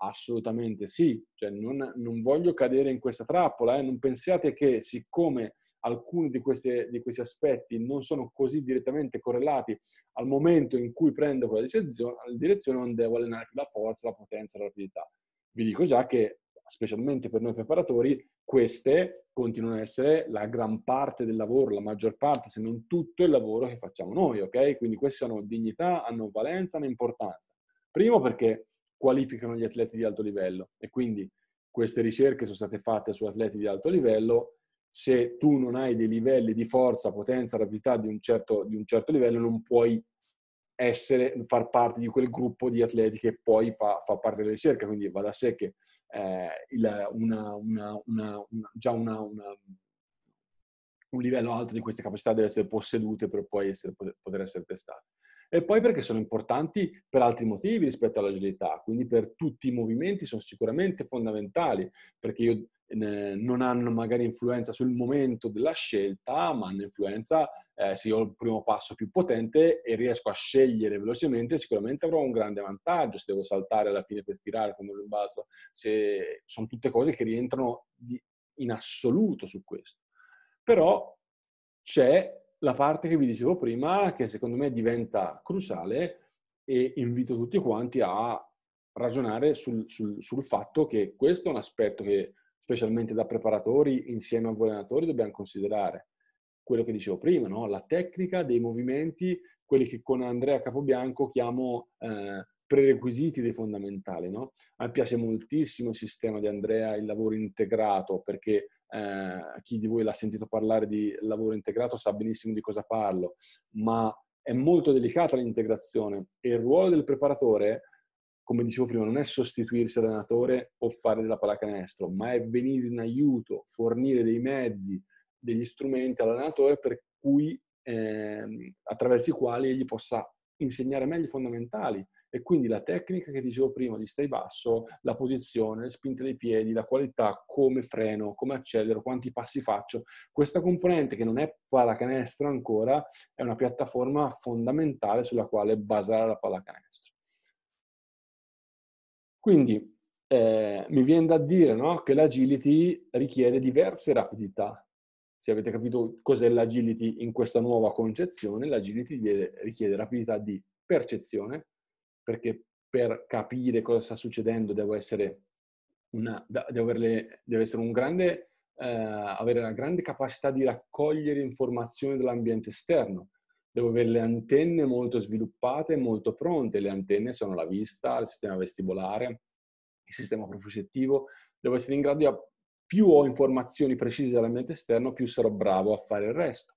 Assolutamente sì, cioè, non, non, voglio cadere in questa trappola, eh? non pensiate che siccome alcuni di, queste, di, questi aspetti non sono così direttamente correlati al momento in cui prendo quella direzione, direzione non devo allenare la forza, la potenza, la rapidità. Vi dico già che specialmente per noi preparatori, queste continuano ad essere la gran parte del lavoro, la maggior parte, se non tutto il lavoro che facciamo noi, ok? Quindi queste hanno dignità, hanno valenza, hanno importanza. Primo perché qualificano gli atleti di alto livello e quindi queste ricerche sono state fatte su atleti di alto livello se tu non hai dei livelli di forza, potenza, rapidità di un certo, di un certo livello, non puoi essere, far parte di quel gruppo di atleti che poi fa, fa parte della ricerca, quindi va da sé che eh, il, una, una, una, già un livello alto di queste capacità deve essere possedute per poi essere, poter essere testate e poi perché sono importanti per altri motivi rispetto all'agilità, quindi per tutti i movimenti sono sicuramente fondamentali, perché io, eh, non hanno magari influenza sul momento della scelta, ma hanno influenza eh, se io ho il primo passo più potente e riesco a scegliere velocemente, sicuramente avrò un grande vantaggio, se devo saltare alla fine per tirare quando un rimbalzo, se... sono tutte cose che rientrano di... in assoluto su questo. Però c'è la parte che vi dicevo prima, che secondo me diventa cruciale e invito tutti quanti a ragionare sul, sul, sul fatto che questo è un aspetto che specialmente da preparatori insieme a voi allenatori dobbiamo considerare. Quello che dicevo prima, no? la tecnica dei movimenti, quelli che con Andrea Capobianco chiamo eh, prerequisiti dei fondamentali. No? A me piace moltissimo il sistema di Andrea, il lavoro integrato, perché eh, chi di voi l'ha sentito parlare di lavoro integrato sa benissimo di cosa parlo, ma è molto delicata l'integrazione e il ruolo del preparatore, come dicevo prima, non è sostituirsi all'allenatore o fare della pallacanestro, ma è venire in aiuto, fornire dei mezzi, degli strumenti all'allenatore per cui, eh, attraverso i quali egli possa insegnare meglio i fondamentali, e quindi la tecnica che dicevo prima di stay basso, la posizione, le spinte dei piedi, la qualità, come freno, come accelero, quanti passi faccio, questa componente che non è pallacanestro ancora è una piattaforma fondamentale sulla quale basare la pallacanestro. Quindi eh, mi viene da dire no, che l'agility richiede diverse rapidità. Se avete capito cos'è l'agility in questa nuova concezione, l'agility richiede rapidità di percezione, perché per capire cosa sta succedendo devo essere, una, devo averle, devo essere un grande, eh, avere una grande capacità di raccogliere informazioni dall'ambiente esterno. Devo avere le antenne molto sviluppate, e molto pronte. Le antenne sono la vista, il sistema vestibolare, il sistema propriocettivo. Devo essere in grado di, più ho informazioni precise dall'ambiente esterno, più sarò bravo a fare il resto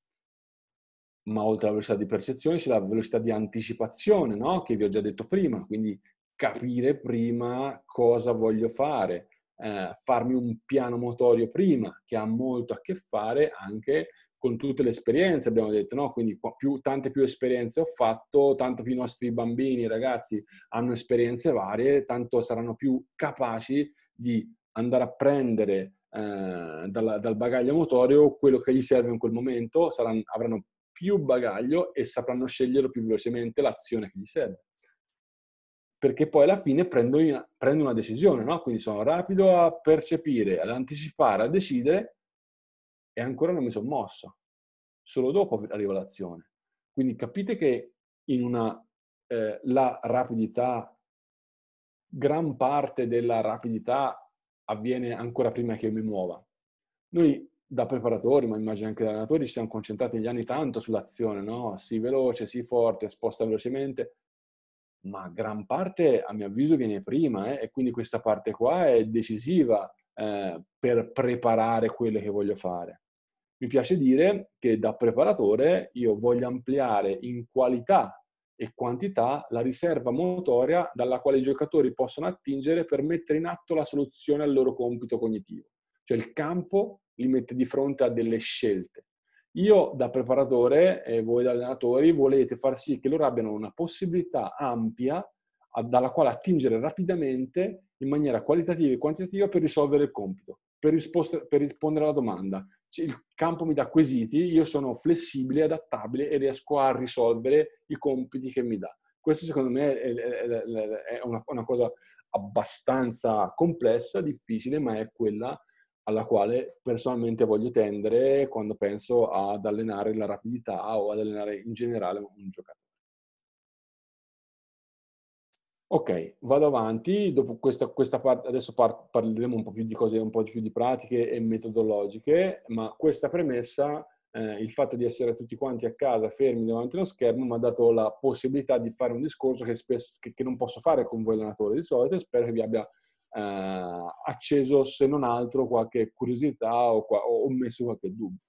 ma oltre alla velocità di percezione c'è la velocità di anticipazione, no? che vi ho già detto prima, quindi capire prima cosa voglio fare, eh, farmi un piano motorio prima, che ha molto a che fare anche con tutte le esperienze, abbiamo detto, no? Quindi più, tante più esperienze ho fatto, tanto più i nostri bambini, ragazzi, hanno esperienze varie, tanto saranno più capaci di andare a prendere eh, dal, dal, bagaglio motorio quello che gli serve in quel momento, saranno, avranno più bagaglio e sapranno scegliere più velocemente l'azione che gli serve. Perché poi alla fine prendo, in, prendo una decisione, no? quindi sono rapido a percepire, ad anticipare, a decidere e ancora non mi sono mosso. Solo dopo arriva l'azione. Quindi capite che in una, eh, la rapidità, gran parte della rapidità avviene ancora prima che io mi muova. Noi da preparatori, ma immagino anche da allenatori, ci siamo concentrati negli anni tanto sull'azione, no? Sii veloce, sii forte, sposta velocemente, ma gran parte, a mio avviso, viene prima eh? e quindi questa parte qua è decisiva eh, per preparare quello che voglio fare. Mi piace dire che da preparatore io voglio ampliare in qualità e quantità la riserva motoria dalla quale i giocatori possono attingere per mettere in atto la soluzione al loro compito cognitivo. Cioè il campo li mette di fronte a delle scelte. Io da preparatore e voi da allenatori volete far sì che loro abbiano una possibilità ampia dalla quale attingere rapidamente in maniera qualitativa e quantitativa per risolvere il compito, per, risposte, per rispondere alla domanda. Cioè, il campo mi dà quesiti, io sono flessibile, adattabile e riesco a risolvere i compiti che mi dà. Questo secondo me è, è, è una, una cosa abbastanza complessa, difficile, ma è quella alla quale personalmente voglio tendere quando penso ad allenare la rapidità o ad allenare in generale un giocatore. Ok, vado avanti. Questa, questa part, adesso par, parleremo un po' più di cose, un po' di più di pratiche e metodologiche, ma questa premessa, eh, il fatto di essere tutti quanti a casa fermi davanti allo schermo, mi ha dato la possibilità di fare un discorso che, spesso, che, che non posso fare con voi allenatori di solito e spero che vi abbia eh, acceso se non altro qualche curiosità o, o messo qualche dubbio.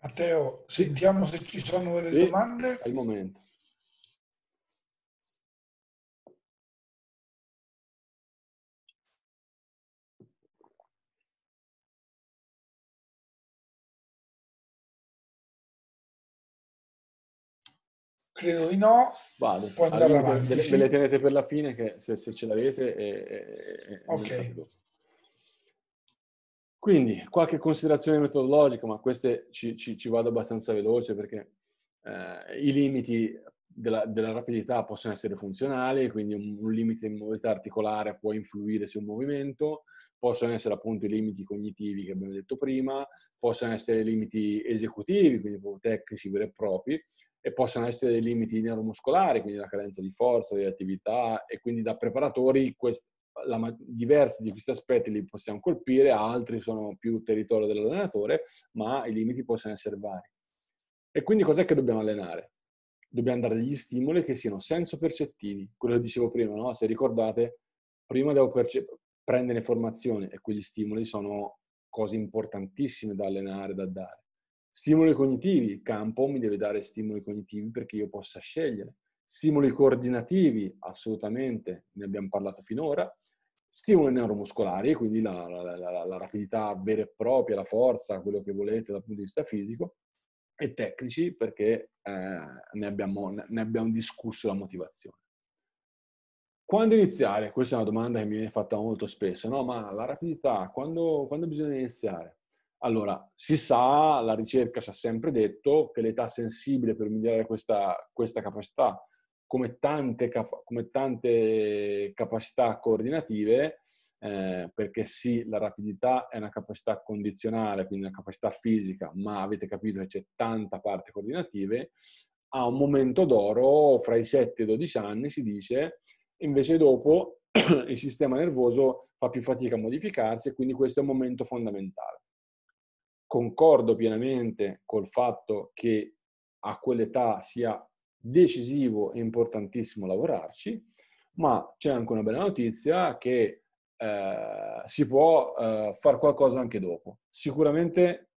Matteo, sentiamo se ci sono delle sì, domande. Al momento. Credo di no. Vado. Può andare allora, avanti. Ve, sì. ve, le tenete per la fine, che se, se ce l'avete è, eh, è, eh, eh, ok. Quindi, qualche considerazione metodologica, ma queste ci, ci, ci vado abbastanza veloce perché eh, i limiti della, della, rapidità possono essere funzionali, quindi un, un limite di mobilità articolare può influire su un movimento, possono essere appunto i limiti cognitivi che abbiamo detto prima, possono essere i limiti esecutivi, quindi proprio tecnici veri e propri, e possono essere limiti neuromuscolari, quindi la carenza di forza, di attività, e quindi da preparatori quest- la, diversi di questi aspetti li possiamo colpire, altri sono più territorio dell'allenatore, ma i limiti possono essere vari. E quindi cos'è che dobbiamo allenare? dobbiamo dare degli stimoli che siano senso percettivi, quello che dicevo prima, no? se ricordate, prima devo perce- prendere informazione e quegli stimoli sono cose importantissime da allenare, da dare. Stimoli cognitivi, il campo mi deve dare stimoli cognitivi perché io possa scegliere. Stimoli coordinativi, assolutamente, ne abbiamo parlato finora. Stimoli neuromuscolari, quindi la, la, la, la rapidità vera e propria, la forza, quello che volete dal punto di vista fisico e tecnici perché eh, ne, abbiamo, ne abbiamo discusso la motivazione. Quando iniziare? Questa è una domanda che mi viene fatta molto spesso, no? Ma la rapidità, quando, quando bisogna iniziare? Allora, si sa, la ricerca ci ha sempre detto che l'età sensibile per migliorare questa, questa capacità, come tante, come tante capacità coordinative, eh, perché sì, la rapidità è una capacità condizionale, quindi una capacità fisica, ma avete capito che c'è tanta parte coordinativa. A un momento d'oro, fra i 7 e i 12 anni, si dice, invece dopo il sistema nervoso fa più fatica a modificarsi e quindi questo è un momento fondamentale. Concordo pienamente col fatto che a quell'età sia decisivo e importantissimo lavorarci, ma c'è anche una bella notizia che eh, si può eh, fare qualcosa anche dopo. Sicuramente,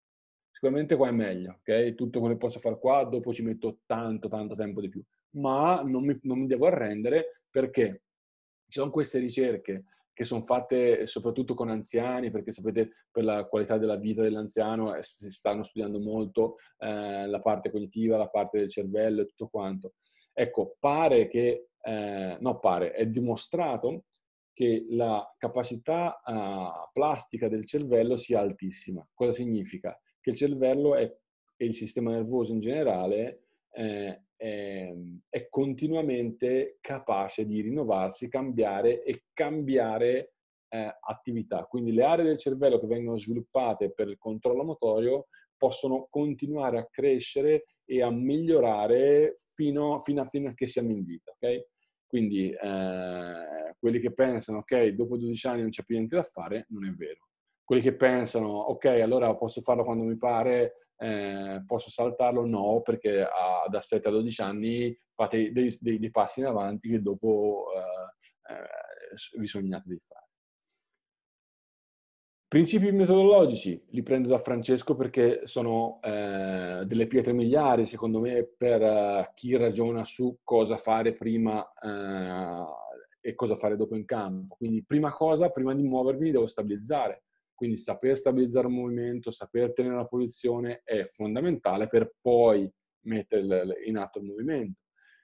sicuramente qua è meglio, ok? Tutto quello che posso fare qua, dopo ci metto tanto, tanto tempo di più. Ma non mi, non mi devo arrendere perché ci sono queste ricerche che sono fatte soprattutto con anziani, perché sapete per la qualità della vita dell'anziano eh, si stanno studiando molto eh, la parte cognitiva, la parte del cervello e tutto quanto. Ecco, pare che, eh, no pare, è dimostrato che la capacità uh, plastica del cervello sia altissima. Cosa significa? Che il cervello è, e il sistema nervoso in generale eh, è, è, continuamente capace di rinnovarsi, cambiare e cambiare eh, attività. Quindi le aree del cervello che vengono sviluppate per il controllo motorio possono continuare a crescere e a migliorare fino, fino a, fino a che siamo in vita. Okay? Quindi eh, quelli che pensano, ok, dopo 12 anni non c'è più niente da fare, non è vero. Quelli che pensano, ok, allora posso farlo quando mi pare, eh, posso saltarlo, no, perché a, da 7 a 12 anni fate dei, dei, dei passi in avanti che dopo eh, eh vi sognate di fare. Principi metodologici li prendo da Francesco perché sono eh, delle pietre miliari, secondo me, per eh, chi ragiona su cosa fare prima eh, e cosa fare dopo in campo. Quindi, prima cosa, prima di muovermi, devo stabilizzare. Quindi, saper stabilizzare un movimento, saper tenere una posizione è fondamentale per poi mettere in atto il movimento.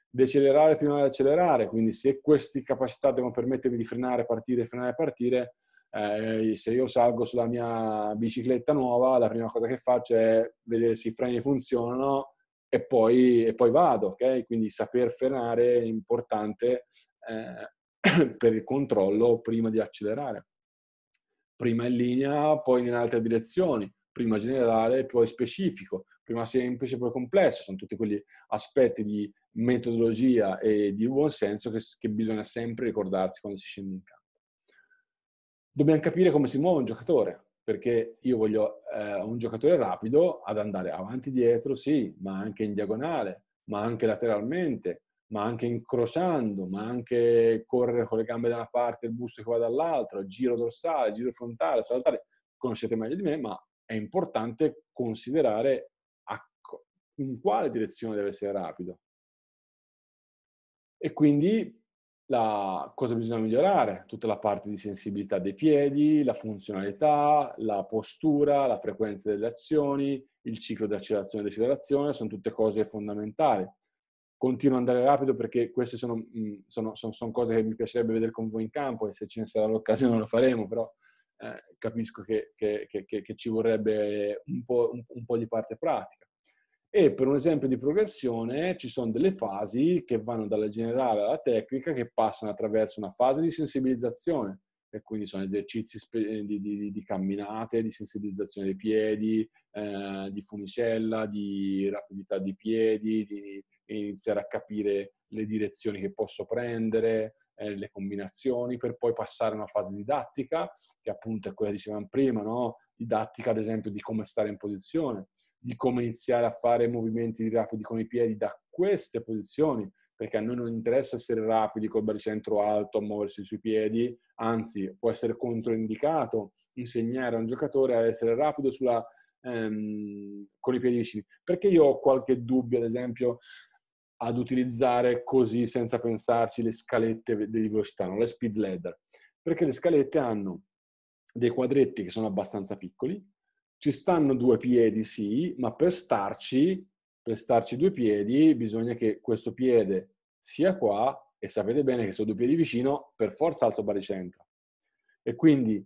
Decelerare prima di accelerare, quindi se queste capacità devono permettermi di frenare, partire, frenare, partire, eh, se io salgo sulla mia bicicletta nuova, la prima cosa che faccio è vedere se i freni funzionano e poi, e poi vado, ok? Quindi saper frenare è importante eh, per il controllo prima di accelerare. Prima in linea, poi in altre direzioni, prima generale, poi specifico, prima semplice, poi complesso. Sono tutti quegli aspetti di metodologia e di buonsenso che, che bisogna sempre ricordarsi quando si scende in campo dobbiamo capire come si muove un giocatore, perché io voglio eh, un giocatore rapido ad andare avanti e dietro, sì, ma anche in diagonale, ma anche lateralmente, ma anche incrociando, ma anche correre con le gambe da una parte, il busto che va dall'altra, giro dorsale, giro frontale, saltare. Conoscete meglio di me, ma è importante considerare in quale direzione deve essere rapido. E quindi la, cosa bisogna migliorare, tutta la parte di sensibilità dei piedi, la funzionalità, la postura, la frequenza delle azioni, il ciclo di accelerazione e decelerazione, sono tutte cose fondamentali. Continuo ad andare rapido perché queste sono, mm, sono, sono, sono cose che mi piacerebbe vedere con voi in campo e se ce ne sarà l'occasione lo faremo, però eh, capisco che, che, che, che, ci vorrebbe un po', un, un po' di parte pratica e per un esempio di progressione ci sono delle fasi che vanno dalla generale alla tecnica che passano attraverso una fase di sensibilizzazione e quindi sono esercizi eh, di, di, di camminate, di sensibilizzazione dei piedi, eh, di funicella, di rapidità di piedi, di iniziare a capire le direzioni che posso prendere, eh, le combinazioni, per poi passare a una fase didattica, che appunto è quella che dicevamo prima, no? didattica ad esempio di come stare in posizione, di come iniziare a fare movimenti rapidi con i piedi da queste posizioni, perché a noi non interessa essere rapidi col baricentro alto a muoversi sui piedi, anzi può essere controindicato insegnare a un giocatore a essere rapido sulla, ehm, con i piedi vicini. Perché io ho qualche dubbio, ad esempio, ad utilizzare così senza pensarci le scalette di velocità, non le speed ladder, perché le scalette hanno dei quadretti che sono abbastanza piccoli, ci stanno due piedi, sì, ma per starci, per starci due piedi bisogna che questo piede sia qua e sapete bene che se ho due piedi vicino, per forza alzo baricentro. E quindi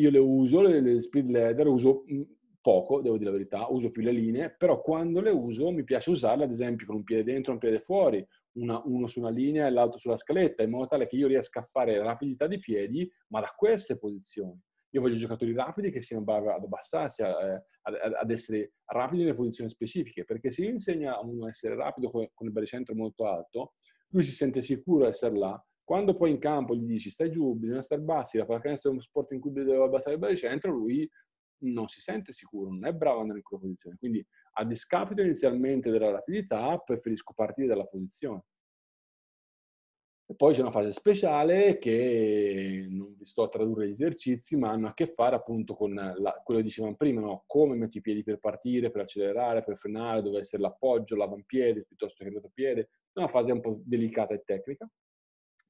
io le uso, le, le speed ladder, uso mm, poco, devo dire la verità, uso più le linee, però quando le uso mi piace usarle ad esempio con un piede dentro e un piede fuori, una, uno su una linea e l'altro sulla scaletta, in modo tale che io riesca a fare rapidità di piedi, ma da queste posizioni. Io voglio giocatori rapidi che siano bravi ad abbassarsi, eh, ad, ad, essere rapidi nelle posizioni specifiche, perché se io insegno a uno a essere rapido con, con il baricentro molto alto, lui si sente sicuro di essere là, quando poi in campo gli dici stai giù, bisogna stare bassi, la pallacanestro è uno sport in cui devo abbassare il baricentro, lui non si sente sicuro, non è bravo andare in quella posizione. Quindi a discapito inizialmente della rapidità, preferisco partire dalla posizione. E poi c'è una fase speciale che non vi sto a tradurre gli esercizi, ma hanno a che fare appunto con la, quello che dicevamo prima, no? come metti i piedi per partire, per accelerare, per frenare, dove essere l'appoggio, l'avampiede piuttosto che il È Una fase un po' delicata e tecnica,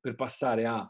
per passare a,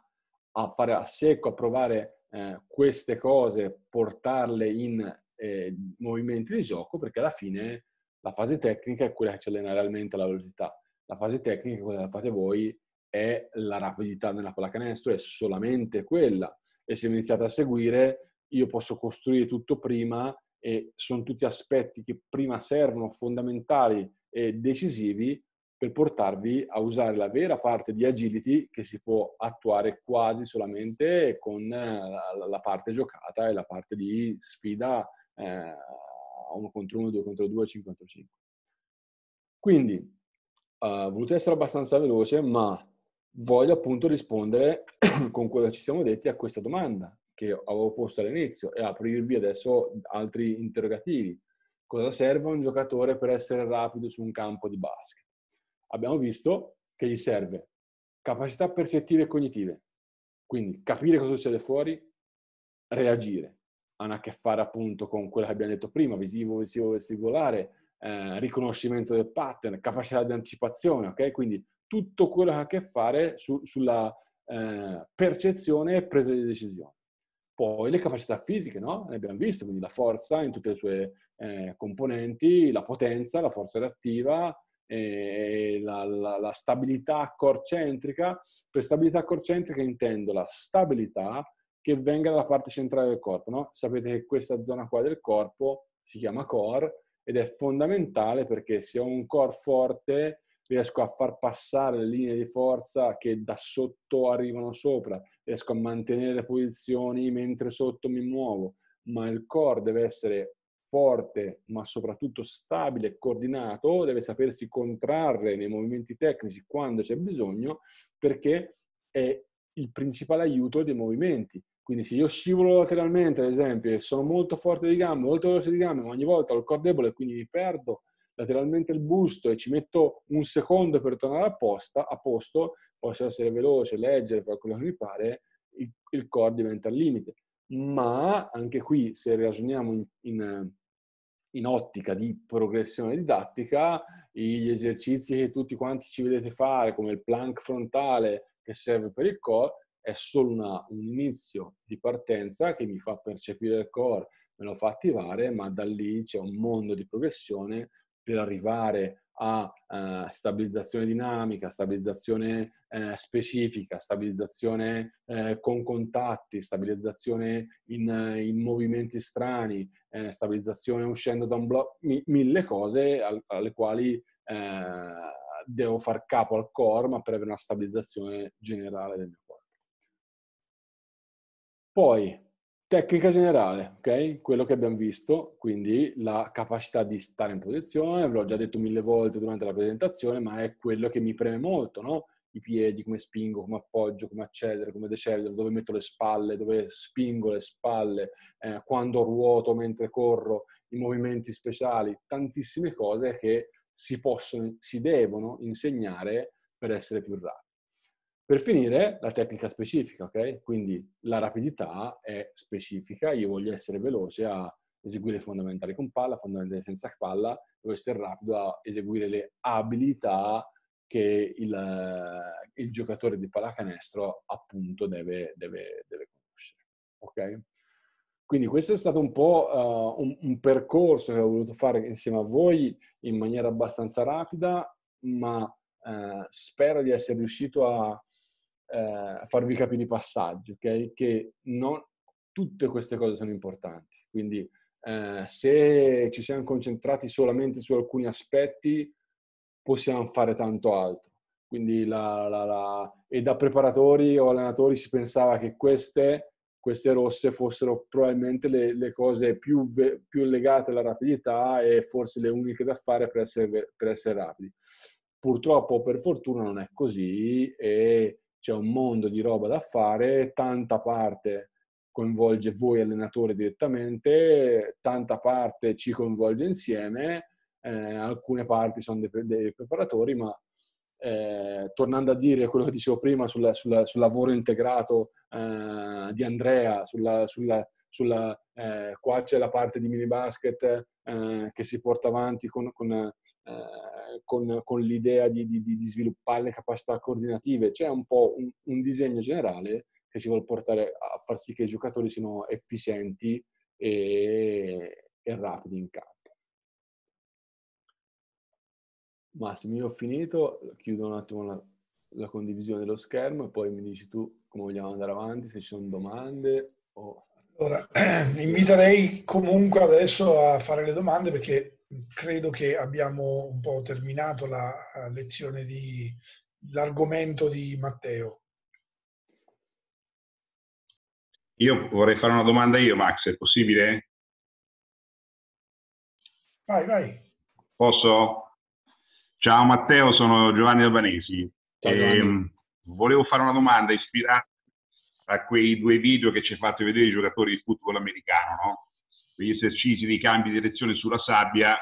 a fare a secco, a provare eh, queste cose, portarle in eh, movimenti di gioco, perché alla fine la fase tecnica è quella che ci allena realmente la velocità. La fase tecnica è quella che fate voi è la rapidità nella pallacanestro, è solamente quella. E se iniziate a seguire, io posso costruire tutto prima e sono tutti aspetti che prima servono, fondamentali e decisivi per portarvi a usare la vera parte di agility che si può attuare quasi solamente con eh, la parte giocata e la parte di sfida eh, uno contro uno, due contro due, 5 contro 5. Quindi, uh, volete essere abbastanza veloce, ma voglio appunto rispondere con quello che ci siamo detti a questa domanda che avevo posto all'inizio e aprirvi adesso altri interrogativi. Cosa serve a un giocatore per essere rapido su un campo di basket? Abbiamo visto che gli serve capacità percettive e cognitive, quindi capire cosa succede fuori, reagire. Hanno a che fare appunto con quello che abbiamo detto prima, visivo, visivo, vestibolare, eh, riconoscimento del pattern, capacità di anticipazione, ok? Quindi tutto quello che ha a che fare su, sulla eh, percezione e presa di decisione. Poi le capacità fisiche, no? Ne abbiamo visto, quindi la forza in tutte le sue eh, componenti, la potenza, la forza reattiva, eh, la, la, la, stabilità corcentrica. Per stabilità corcentrica intendo la stabilità che venga dalla parte centrale del corpo, no? Sapete che questa zona qua del corpo si chiama core ed è fondamentale perché se ho un core forte riesco a far passare le linee di forza che da sotto arrivano sopra, riesco a mantenere le posizioni mentre sotto mi muovo, ma il core deve essere forte, ma soprattutto stabile e coordinato, deve sapersi contrarre nei movimenti tecnici quando c'è bisogno, perché è il principale aiuto dei movimenti. Quindi se io scivolo lateralmente, ad esempio, e sono molto forte di gambe, molto veloce di gambe, ma ogni volta ho il core debole e quindi mi perdo lateralmente il busto e ci metto un secondo per tornare a, posta, a posto, posso essere veloce, leggere, fare quello che mi pare, il, il core diventa il limite. Ma anche qui, se ragioniamo in, in, in ottica di progressione didattica, gli esercizi che tutti quanti ci vedete fare, come il plank frontale che serve per il core, è solo una, un inizio di partenza che mi fa percepire il core, me lo fa attivare, ma da lì c'è un mondo di progressione per arrivare a eh, stabilizzazione dinamica, stabilizzazione eh, specifica, stabilizzazione eh, con contatti, stabilizzazione in, in movimenti strani, eh, stabilizzazione uscendo da un blocco, mi, mille cose al, alle quali eh, devo far capo al core, ma per avere una stabilizzazione generale del mio corpo. Poi, Tecnica generale, ok? Quello che abbiamo visto, quindi la capacità di stare in posizione, ve l'ho già detto mille volte durante la presentazione, ma è quello che mi preme molto, no? I piedi, come spingo, come appoggio, come accedere, come decedere, dove metto le spalle, dove spingo le spalle, eh, quando ruoto mentre corro, i movimenti speciali, tantissime cose che si possono, si devono insegnare per essere più rapidi. Per finire, la tecnica specifica, ok? Quindi la rapidità è specifica, io voglio essere veloce a eseguire fondamentali con palla, fondamentali senza palla, devo essere rapido a eseguire le abilità che il, il giocatore di pallacanestro appunto deve, deve, deve conoscere, ok? Quindi questo è stato un po' uh, un, un percorso che ho voluto fare insieme a voi in maniera abbastanza rapida, ma eh, spero di essere riuscito a, eh, farvi capire i passaggi, ok? Che non, tutte queste cose sono importanti. Quindi eh, se ci siamo concentrati solamente su alcuni aspetti, possiamo fare tanto altro. Quindi la, la, la... e da preparatori o allenatori si pensava che queste, queste rosse fossero probabilmente le, le cose più, ve, più, legate alla rapidità e forse le uniche da fare per essere, per essere rapidi. Purtroppo per fortuna non è così e c'è un mondo di roba da fare, tanta parte coinvolge voi allenatore direttamente, tanta parte ci coinvolge insieme, eh, alcune parti sono dei, dei preparatori, ma eh, tornando a dire quello che dicevo prima sulla, sulla, sul lavoro integrato eh, di Andrea, sulla, sulla, eh, qua c'è la parte di mini basket eh, che si porta avanti con, con eh, con, con, l'idea di, di, di, sviluppare le capacità coordinative. C'è un po' un, un disegno generale che ci vuole portare a far sì che i giocatori siano efficienti e, e rapidi in campo. Massimo, io ho finito, chiudo un attimo la, la, condivisione dello schermo e poi mi dici tu come vogliamo andare avanti, se ci sono domande o... Allora, inviterei comunque adesso a fare le domande perché credo che abbiamo un po' terminato la lezione di l'argomento di Matteo. Io vorrei fare una domanda io, Max, è possibile? Vai, vai. Posso? Ciao Matteo, sono Giovanni Albanesi. Ciao, Giovanni. Ehm, volevo fare una domanda ispirata a quei due video che ci hai fatto vedere i giocatori di football americano, no? degli esercizi dei cambi di direzione sulla sabbia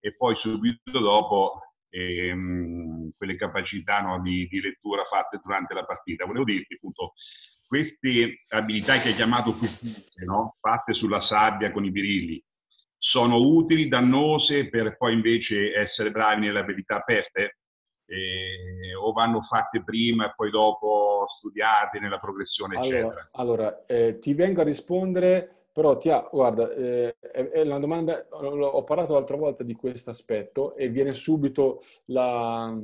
e poi subito dopo ehm, quelle capacità no, di, di, lettura fatte durante la partita. Volevo dirti appunto queste abilità che hai chiamato fisiche, no, fatte sulla sabbia con i birilli, sono utili, dannose per poi invece essere bravi nelle abilità aperte? Eh, o vanno fatte prima e poi dopo studiate nella progressione, allora, Allora, eh, ti vengo a rispondere però ti ha, guarda, eh, è una domanda, ho parlato l'altra volta di questo aspetto e viene subito la,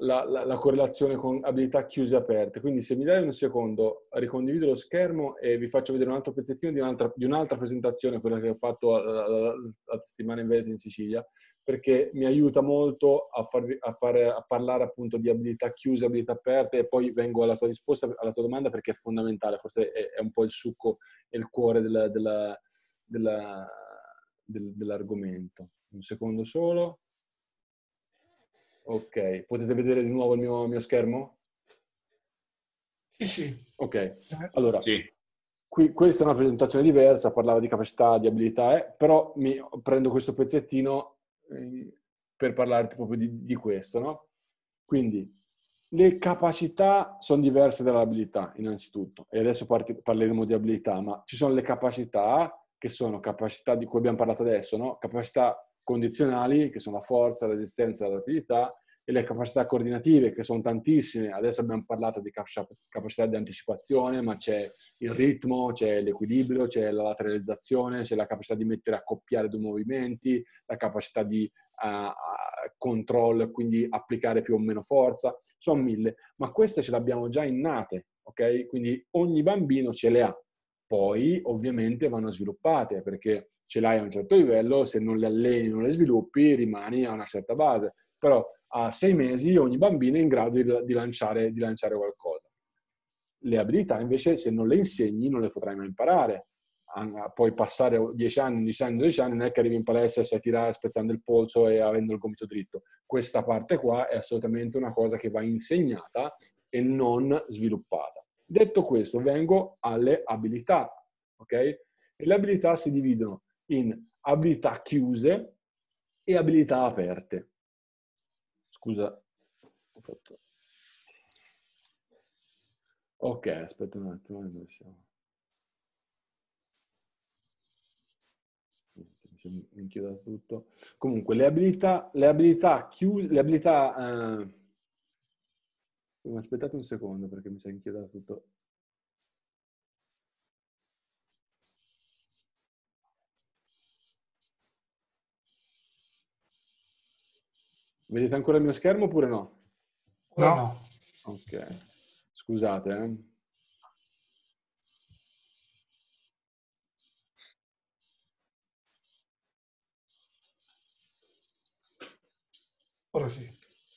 la, la, la, correlazione con abilità chiuse e aperte. Quindi se mi dai un secondo, ricondivido lo schermo e vi faccio vedere un altro pezzettino di un'altra, di un'altra presentazione, quella che ho fatto la settimana in Veneto in Sicilia, perché mi aiuta molto a, farvi, a, fare, a, parlare appunto di abilità chiuse, e abilità aperte e poi vengo alla tua risposta, alla tua domanda perché è fondamentale, forse è, è un po' il succo e il cuore della, della, della, del, dell'argomento. Un secondo solo. Ok, potete vedere di nuovo il mio, mio schermo? Sì, sì. Ok, eh. allora, sì. Qui, questa è una presentazione diversa, parlava di capacità, di abilità, eh, però mi prendo questo pezzettino eh, per parlarti proprio di, di questo, no? Quindi, le capacità sono diverse dall'abilità, innanzitutto, e adesso parleremo di abilità, ma ci sono le capacità che sono capacità di cui abbiamo parlato adesso, no? capacità condizionali, che sono la forza, la resistenza e la rapidità, e le capacità coordinative, che sono tantissime. Adesso abbiamo parlato di capacità di anticipazione, ma c'è il ritmo, c'è l'equilibrio, c'è la lateralizzazione, c'è la capacità di mettere a coppiare due movimenti, la capacità di uh, control, quindi applicare più o meno forza. Sono mille, ma queste ce le abbiamo già innate, ok? Quindi ogni bambino ce le ha poi ovviamente vanno sviluppate perché ce l'hai a un certo livello, se non le alleni, non le sviluppi, rimani a una certa base. Però a sei mesi ogni bambino è in grado di, di, lanciare, di lanciare qualcosa. Le abilità invece se non le insegni non le potrai mai imparare. Puoi passare 10 anni, 11 anni, 12 anni, non è che arrivi in palestra e sai tirare spezzando il polso e avendo il gomito dritto. Questa parte qua è assolutamente una cosa che va insegnata e non sviluppata. Detto questo, vengo alle abilità, ok? E le abilità si dividono in abilità chiuse e abilità aperte. Scusa, ho fatto... Ok, aspetta un attimo, dove siamo? Mi chiudo tutto. Comunque, le abilità, le abilità, chiuse, le abilità eh, Aspettate un secondo perché mi si è inchiodato tutto. Vedete ancora il mio schermo oppure no? No. Ok, scusate. Eh. Ora sì.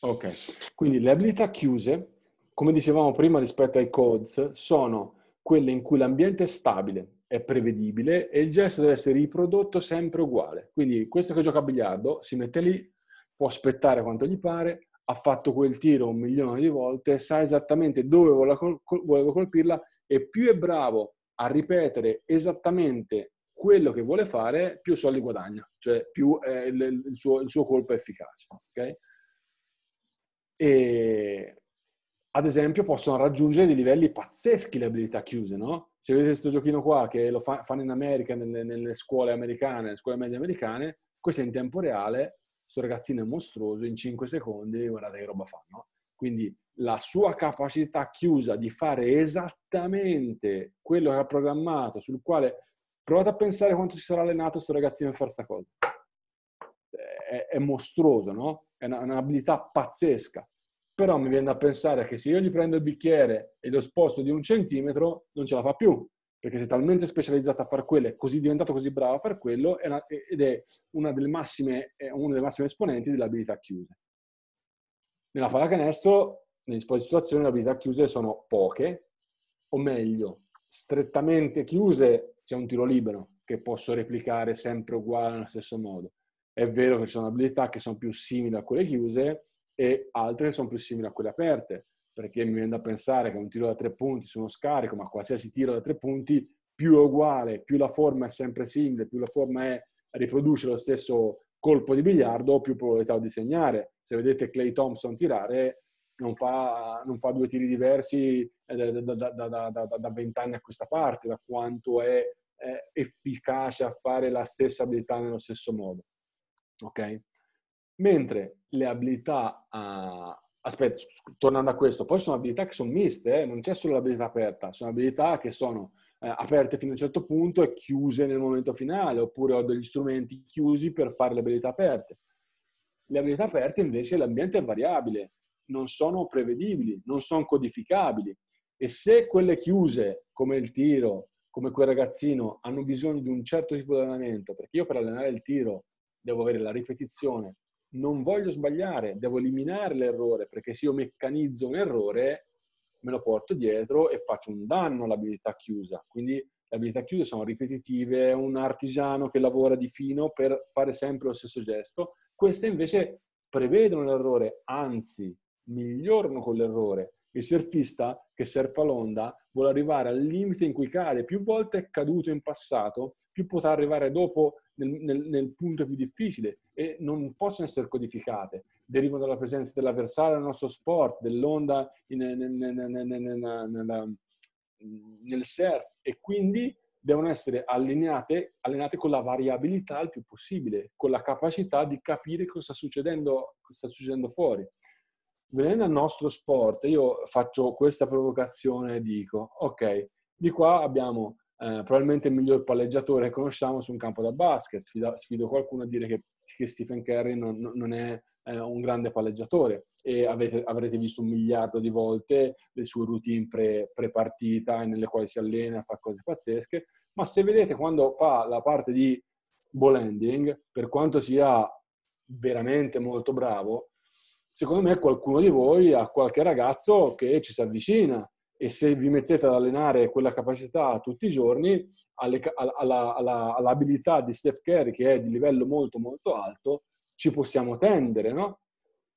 Ok, quindi le abilità chiuse come dicevamo prima rispetto ai codes, sono quelle in cui l'ambiente è stabile, è prevedibile e il gesto deve essere riprodotto sempre uguale. Quindi questo che gioca a biliardo si mette lì, può aspettare quanto gli pare, ha fatto quel tiro un milione di volte, sa esattamente dove voleva colpirla e più è bravo a ripetere esattamente quello che vuole fare, più soldi guadagna, cioè più il, suo, il suo colpo è efficace. Okay? E ad esempio, possono raggiungere dei livelli pazzeschi le abilità chiuse, no? Se vedete questo giochino qua che lo fa, fanno in America, nelle, nelle, scuole americane, nelle scuole medie americane, questo è in tempo reale, questo ragazzino è mostruoso, in 5 secondi guardate che roba fa, no? Quindi la sua capacità chiusa di fare esattamente quello che ha programmato, sul quale provate a pensare quanto si sarà allenato questo ragazzino a fare questa cosa. È, è mostruoso, no? È, una, è un'abilità pazzesca però mi viene da pensare che se io gli prendo il bicchiere e lo sposto di un centimetro, non ce la fa più, perché si è talmente specializzato a fare quello, è così diventato così bravo a fare quello, ed è, una delle massime, uno dei massimi esponenti delle abilità chiuse. Nella pallacanestro, negli sport di situazione, le abilità chiuse sono poche, o meglio, strettamente chiuse c'è un tiro libero che posso replicare sempre uguale nello stesso modo. È vero che ci sono abilità che sono più simili a quelle chiuse, e altre sono più simili a quelle aperte, perché mi viene da pensare che un tiro da tre punti su uno scarico, ma qualsiasi tiro da tre punti, più è uguale, più la forma è sempre simile, più la forma è, riproduce lo stesso colpo di biliardo, più probabilità ho di segnare. Se vedete Clay Thompson tirare, non fa, non fa due tiri diversi eh, da vent'anni a questa parte, da quanto è, è efficace a fare la stessa abilità nello stesso modo. Ok? Mentre le abilità, uh, aspetta, tornando a questo, poi sono abilità che sono miste, eh? non c'è solo l'abilità aperta, sono abilità che sono eh, aperte fino a un certo punto e chiuse nel momento finale, oppure ho degli strumenti chiusi per fare le abilità aperte. Le abilità aperte invece l'ambiente è variabile, non sono prevedibili, non sono codificabili. E se quelle chiuse, come il tiro, come quel ragazzino, hanno bisogno di un certo tipo di allenamento, perché io per allenare il tiro devo avere la ripetizione, non voglio sbagliare, devo eliminare l'errore, perché se io meccanizzo un errore, me lo porto dietro e faccio un danno all'abilità chiusa. Quindi le abilità chiuse sono ripetitive, è un artigiano che lavora di fino per fare sempre lo stesso gesto. Queste invece prevedono l'errore, anzi migliorano con l'errore. Il surfista che surfa l'onda vuole arrivare al limite in cui cade, più volte è caduto in passato, più potrà arrivare dopo nel, nel, nel punto più difficile e non possono essere codificate. Derivano dalla presenza dell'avversario nel nostro sport, dell'onda in, nel, nel surf e quindi devono essere allineate, allenate con la variabilità il più possibile, con la capacità di capire cosa sta succedendo, cosa sta succedendo fuori. Venendo al nostro sport, io faccio questa provocazione e dico, ok, di qua abbiamo eh, probabilmente il miglior palleggiatore che conosciamo su un campo da basket. Sfido, sfido qualcuno a dire che, che Stephen Curry non, non è eh, un grande palleggiatore e avete, avrete visto un miliardo di volte le sue routine pre, pre-partita nelle quali si allena, fa cose pazzesche, ma se vedete quando fa la parte di ball ending, per quanto sia veramente molto bravo, secondo me qualcuno di voi ha qualche ragazzo che ci si avvicina e se vi mettete ad allenare quella capacità tutti i giorni, alle, alla, alla, all'abilità di Steph Curry, che è di livello molto molto alto, ci possiamo tendere, no?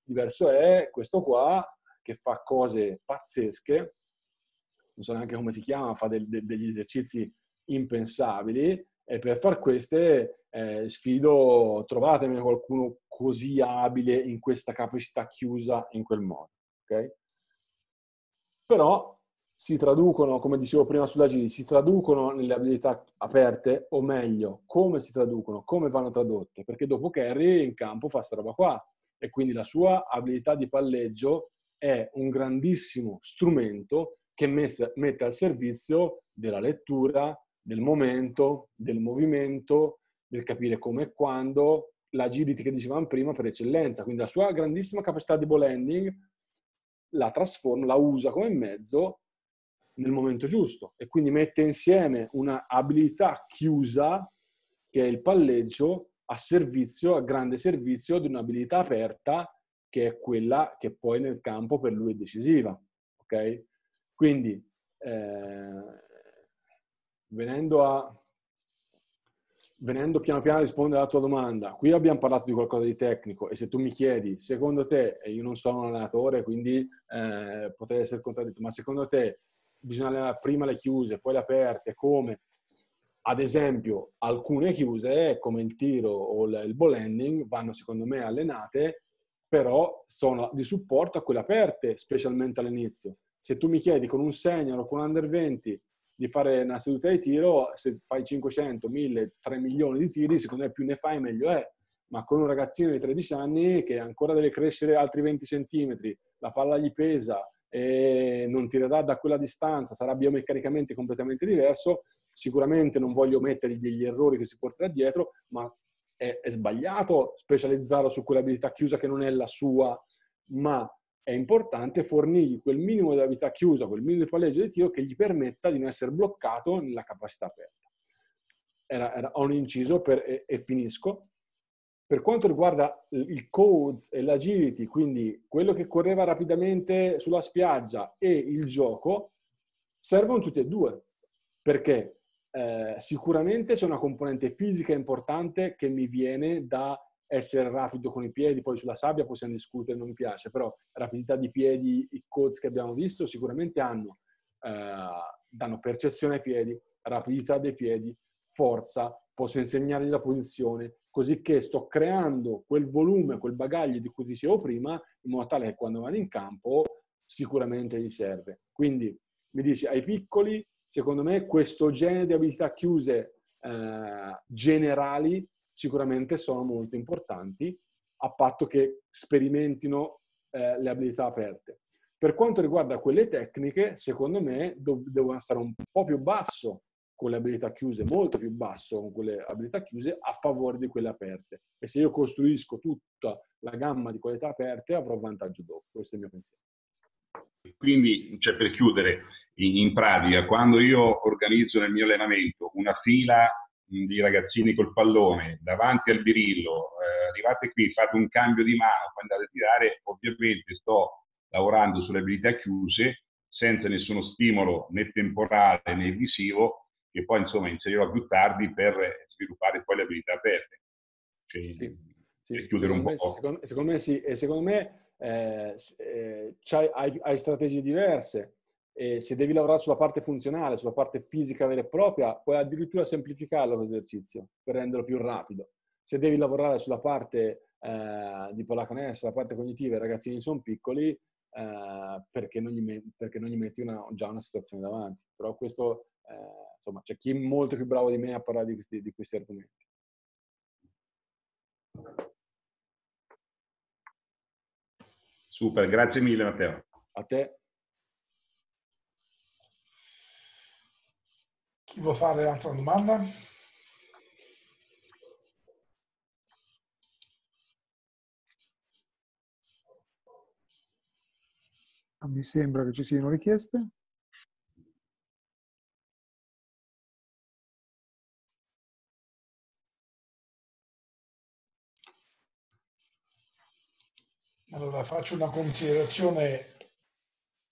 Diverso è questo qua, che fa cose pazzesche, non so neanche come si chiama, fa del, de, degli esercizi impensabili, e per far queste eh, sfido, trovatemi qualcuno così abile in questa capacità chiusa in quel modo, ok? Però si traducono, come dicevo prima sull'agility, si traducono nelle abilità aperte, o meglio, come si traducono, come vanno tradotte, perché dopo Kerry in campo fa sta roba qua e quindi la sua abilità di palleggio è un grandissimo strumento che mette al servizio della lettura, del momento, del movimento, del capire come e quando, l'agility che dicevamo prima per eccellenza. Quindi la sua grandissima capacità di ball handling la trasforma, la usa come mezzo nel momento giusto e quindi mette insieme una abilità chiusa che è il palleggio a servizio, a grande servizio di un'abilità aperta che è quella che poi nel campo per lui è decisiva. Ok? Quindi eh, venendo a venendo piano piano a rispondere alla tua domanda, qui abbiamo parlato di qualcosa di tecnico e se tu mi chiedi, secondo te, e io non sono un allenatore, quindi eh, potrei essere contraddetto, ma secondo te bisogna prima le chiuse, poi le aperte, come ad esempio alcune chiuse come il tiro o il ball ending vanno secondo me allenate, però sono di supporto a quelle aperte, specialmente all'inizio. Se tu mi chiedi con un senior o con un under 20 di fare una seduta di tiro, se fai 500, 1000, 3 milioni di tiri, secondo me più ne fai meglio è. Ma con un ragazzino di 13 anni che ancora deve crescere altri 20 centimetri, la palla gli pesa, e non tirerà da quella distanza, sarà biomeccanicamente completamente diverso, sicuramente non voglio mettergli gli errori che si porterà dietro, ma è, è sbagliato specializzarlo su quell'abilità chiusa che non è la sua, ma è importante fornirgli quel minimo di abilità chiusa, quel minimo di palleggio di tiro che gli permetta di non essere bloccato nella capacità aperta. Era, era, un inciso per, e, e finisco. Per quanto riguarda il codes e l'agility, quindi quello che correva rapidamente sulla spiaggia e il gioco, servono tutti e due, perché eh, sicuramente c'è una componente fisica importante che mi viene da essere rapido con i piedi, poi sulla sabbia possiamo discutere, non mi piace, però rapidità di piedi, i codes che abbiamo visto sicuramente hanno, eh, danno percezione ai piedi, rapidità dei piedi, forza, posso insegnargli la posizione, così che sto creando quel volume, quel bagaglio di cui dicevo prima, in modo tale che quando vado in campo sicuramente gli serve. Quindi mi dice ai piccoli, secondo me questo genere di abilità chiuse eh, generali sicuramente sono molto importanti, a patto che sperimentino eh, le abilità aperte. Per quanto riguarda quelle tecniche, secondo me devono stare un po' più basso con le abilità chiuse molto più basso con quelle abilità chiuse a favore di quelle aperte. E se io costruisco tutta la gamma di qualità aperte avrò vantaggio dopo. Questo è il mio pensiero. Quindi, cioè per chiudere, in pratica, quando io organizzo nel mio allenamento una fila di ragazzini col pallone davanti al birillo, eh, arrivate qui, fate un cambio di mano, poi andate a tirare, ovviamente sto lavorando sulle abilità chiuse senza nessuno stimolo né temporale né visivo che poi insomma inserirò più tardi per sviluppare poi le abilità aperte. Cioè, sì, sì, eh, chiudere un me, po'. Secondo, secondo, me sì, e secondo me eh, eh hai, hai, strategie diverse. E se devi lavorare sulla parte funzionale, sulla parte fisica vera e propria, puoi addirittura semplificarlo l'esercizio per renderlo più rapido. Se devi lavorare sulla parte eh, di pallacanestro, la parte cognitiva, i ragazzini sono piccoli, eh, perché non, gli, perché, non gli metti una, già una situazione davanti. Però questo eh, insomma c'è chi è molto più bravo di me a parlare di questi, di questi argomenti. Super, grazie mille Matteo. A te. Chi vuole fare altra domanda? Mi sembra che ci siano richieste. Allora faccio una considerazione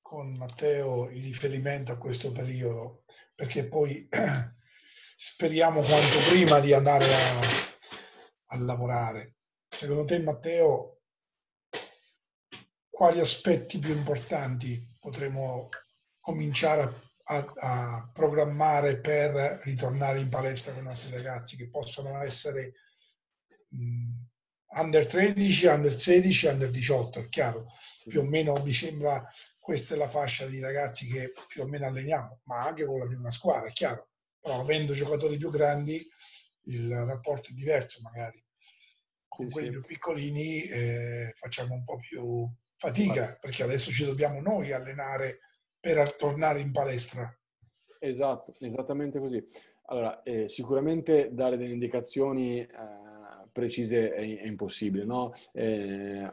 con Matteo in riferimento a questo periodo, perché poi speriamo quanto prima di andare a, a lavorare. Secondo te Matteo, quali aspetti più importanti potremo cominciare a a, a, programmare per ritornare in palestra con i nostri ragazzi, che possono essere mh, under 13, under 16, under 18, è chiaro, più o meno mi sembra questa è la fascia di ragazzi che più o meno alleniamo, ma anche con la prima squadra, è chiaro, però avendo giocatori più grandi il rapporto è diverso magari, con sì, quelli sì. più piccolini eh, facciamo un po' più fatica, vale. perché adesso ci dobbiamo noi allenare per tornare in palestra. Esatto, esattamente così. Allora, eh, sicuramente dare delle indicazioni... Eh precise è, è impossibile, no? eh,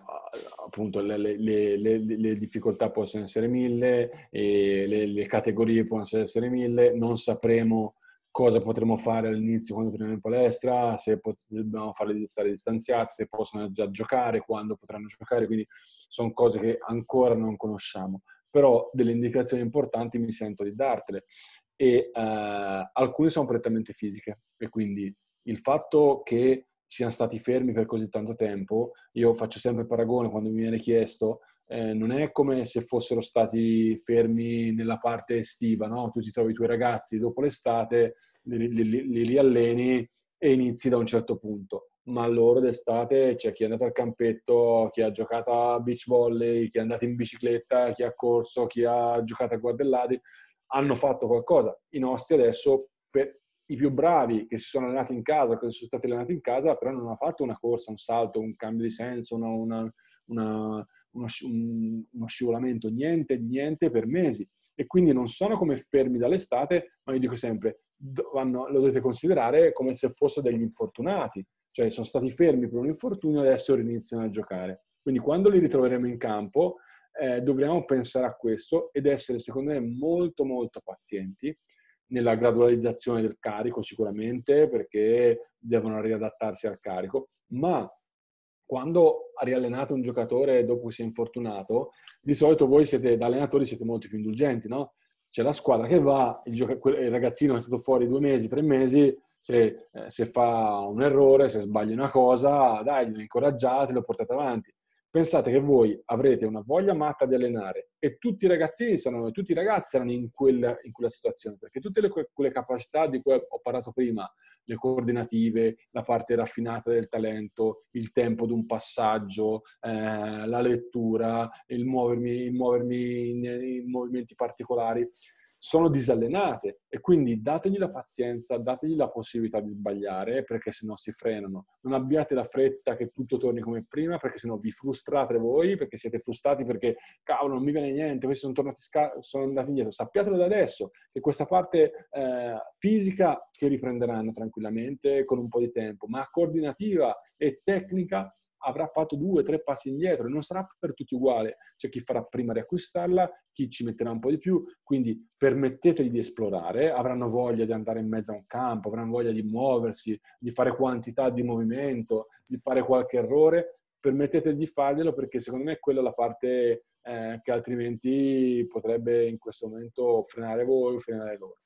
appunto le, le, le, le, difficoltà possono essere mille, le, categorie possono essere mille, non sapremo cosa potremo fare all'inizio quando torniamo in palestra, se dobbiamo farli stare distanziati, se possono già giocare, quando potranno giocare, quindi sono cose che ancora non conosciamo, però delle indicazioni importanti mi sento di dartele e uh, alcune sono prettamente fisiche e quindi il fatto che siano stati fermi per così tanto tempo. Io faccio sempre il paragone quando mi viene chiesto, eh, non è come se fossero stati fermi nella parte estiva, no? Tu ti trovi i tuoi ragazzi dopo l'estate, li, li, li rialleni e inizi da un certo punto. Ma loro d'estate c'è cioè, chi è andato al campetto, chi ha giocato a beach volley, chi è andato in bicicletta, chi ha corso, chi ha giocato a guardellati, hanno fatto qualcosa. I nostri adesso, per, i più bravi che si sono allenati in casa, che sono stati allenati in casa, però non hanno fatto una corsa, un salto, un cambio di senso, una, una, una, uno, un, uno, scivolamento, niente di niente per mesi. E quindi non sono come fermi dall'estate, ma io dico sempre, vanno, lo dovete considerare come se fossero degli infortunati, cioè sono stati fermi per un infortunio e adesso riniziano a giocare. Quindi quando li ritroveremo in campo eh, dovremo pensare a questo ed essere, secondo me, molto molto pazienti nella gradualizzazione del carico sicuramente perché devono riadattarsi al carico, ma quando riallenate un giocatore dopo che si è infortunato, di solito voi siete, da allenatori siete molto più indulgenti, no? C'è la squadra che va, il, gioca- il ragazzino è stato fuori due mesi, tre mesi, se, eh, se, fa un errore, se sbaglia una cosa, dai, lo incoraggiate, lo portate avanti. Pensate che voi avrete una voglia matta di allenare e tutti i ragazzini saranno, tutti i ragazzi saranno in quella, in quella situazione, perché tutte le, quelle capacità di cui ho parlato prima, le coordinative, la parte raffinata del talento, il tempo di un passaggio, eh, la lettura, il muovermi, il muovermi in, in movimenti particolari, sono disallenate e quindi dategli la pazienza, dategli la possibilità di sbagliare perché sennò si frenano. Non abbiate la fretta che tutto torni come prima perché sennò vi frustrate voi, perché siete frustrati perché cavolo non mi viene niente, questi sono, tornati sca- sono andati indietro. Sappiatelo da adesso che questa parte eh, fisica che riprenderanno tranquillamente con un po' di tempo, ma coordinativa e tecnica avrà fatto due, tre passi indietro, non sarà per tutti uguale, c'è chi farà prima di acquistarla, chi ci metterà un po' di più, quindi permettetegli di esplorare, avranno voglia di andare in mezzo a un campo, avranno voglia di muoversi, di fare quantità di movimento, di fare qualche errore, permettete di farglielo perché secondo me è quella la parte eh, che altrimenti potrebbe in questo momento frenare voi, frenare loro.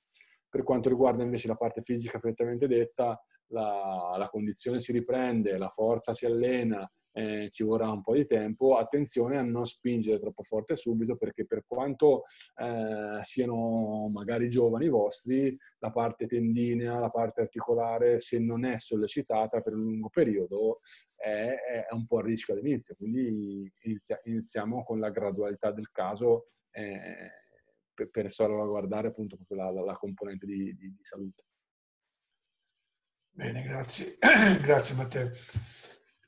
Per quanto riguarda invece la parte fisica prettamente detta, la, la condizione si riprende, la forza si allena, eh, ci vorrà un po' di tempo, attenzione a non spingere troppo forte subito perché per quanto eh, siano magari giovani vostri, la parte tendinea, la parte articolare, se non è sollecitata per un lungo periodo, è, è un po' a rischio all'inizio. Quindi inizia, iniziamo con la gradualità del caso eh, per, per salvaguardare appunto la, la, la componente di, di, di salute. Bene, grazie. grazie Matteo.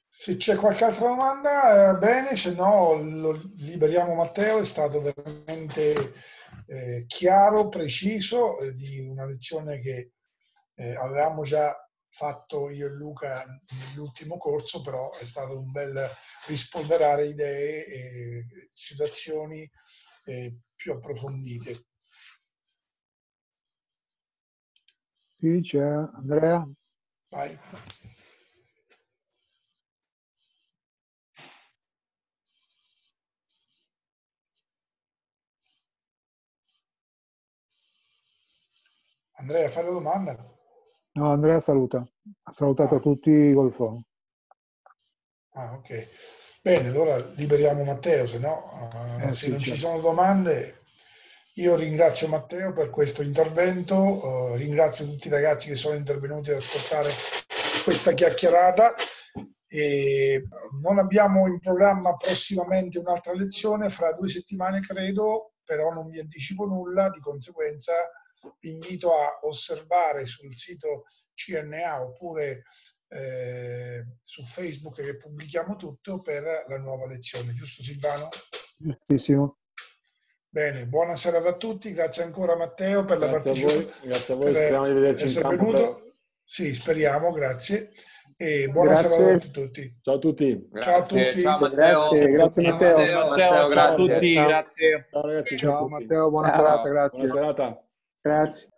Se c'è qualche altra domanda, eh, bene, se no lo liberiamo Matteo, è stato veramente eh, chiaro, preciso, eh, di una lezione che eh, avevamo già fatto io e Luca nell'ultimo corso, però è stato un bel rispolverare idee e situazioni eh, più approfondite. Sì, c'è Andrea. Vai. Andrea, fai la domanda. No, Andrea saluta. Ha salutato ah. tutti col phone. Ah, ok. Bene, allora liberiamo Matteo, se no eh, eh se sì, non certo. ci sono domande io ringrazio Matteo per questo intervento, eh, ringrazio tutti i ragazzi che sono intervenuti ad ascoltare questa chiacchierata. E non abbiamo in programma prossimamente un'altra lezione, fra due settimane credo, però non vi anticipo nulla, di conseguenza vi invito a osservare sul sito CNA oppure eh, su Facebook che pubblichiamo tutto per la nuova lezione, giusto Silvano? Giustissimo. Bene, buona serata a tutti, grazie ancora Matteo per grazie la partecipazione. Grazie a voi, speriamo di vederci in campo. Per... Sì, speriamo, grazie. E buona grazie. serata a tutti. Ciao a tutti. Grazie, ciao a tutti. Ciao Matteo. Grazie, grazie Matteo. Matteo, Matteo ciao a tutti, ciao. grazie. Ciao ragazzi, ciao, ciao Matteo, buona ciao. serata, grazie. Buona serata. Grazie.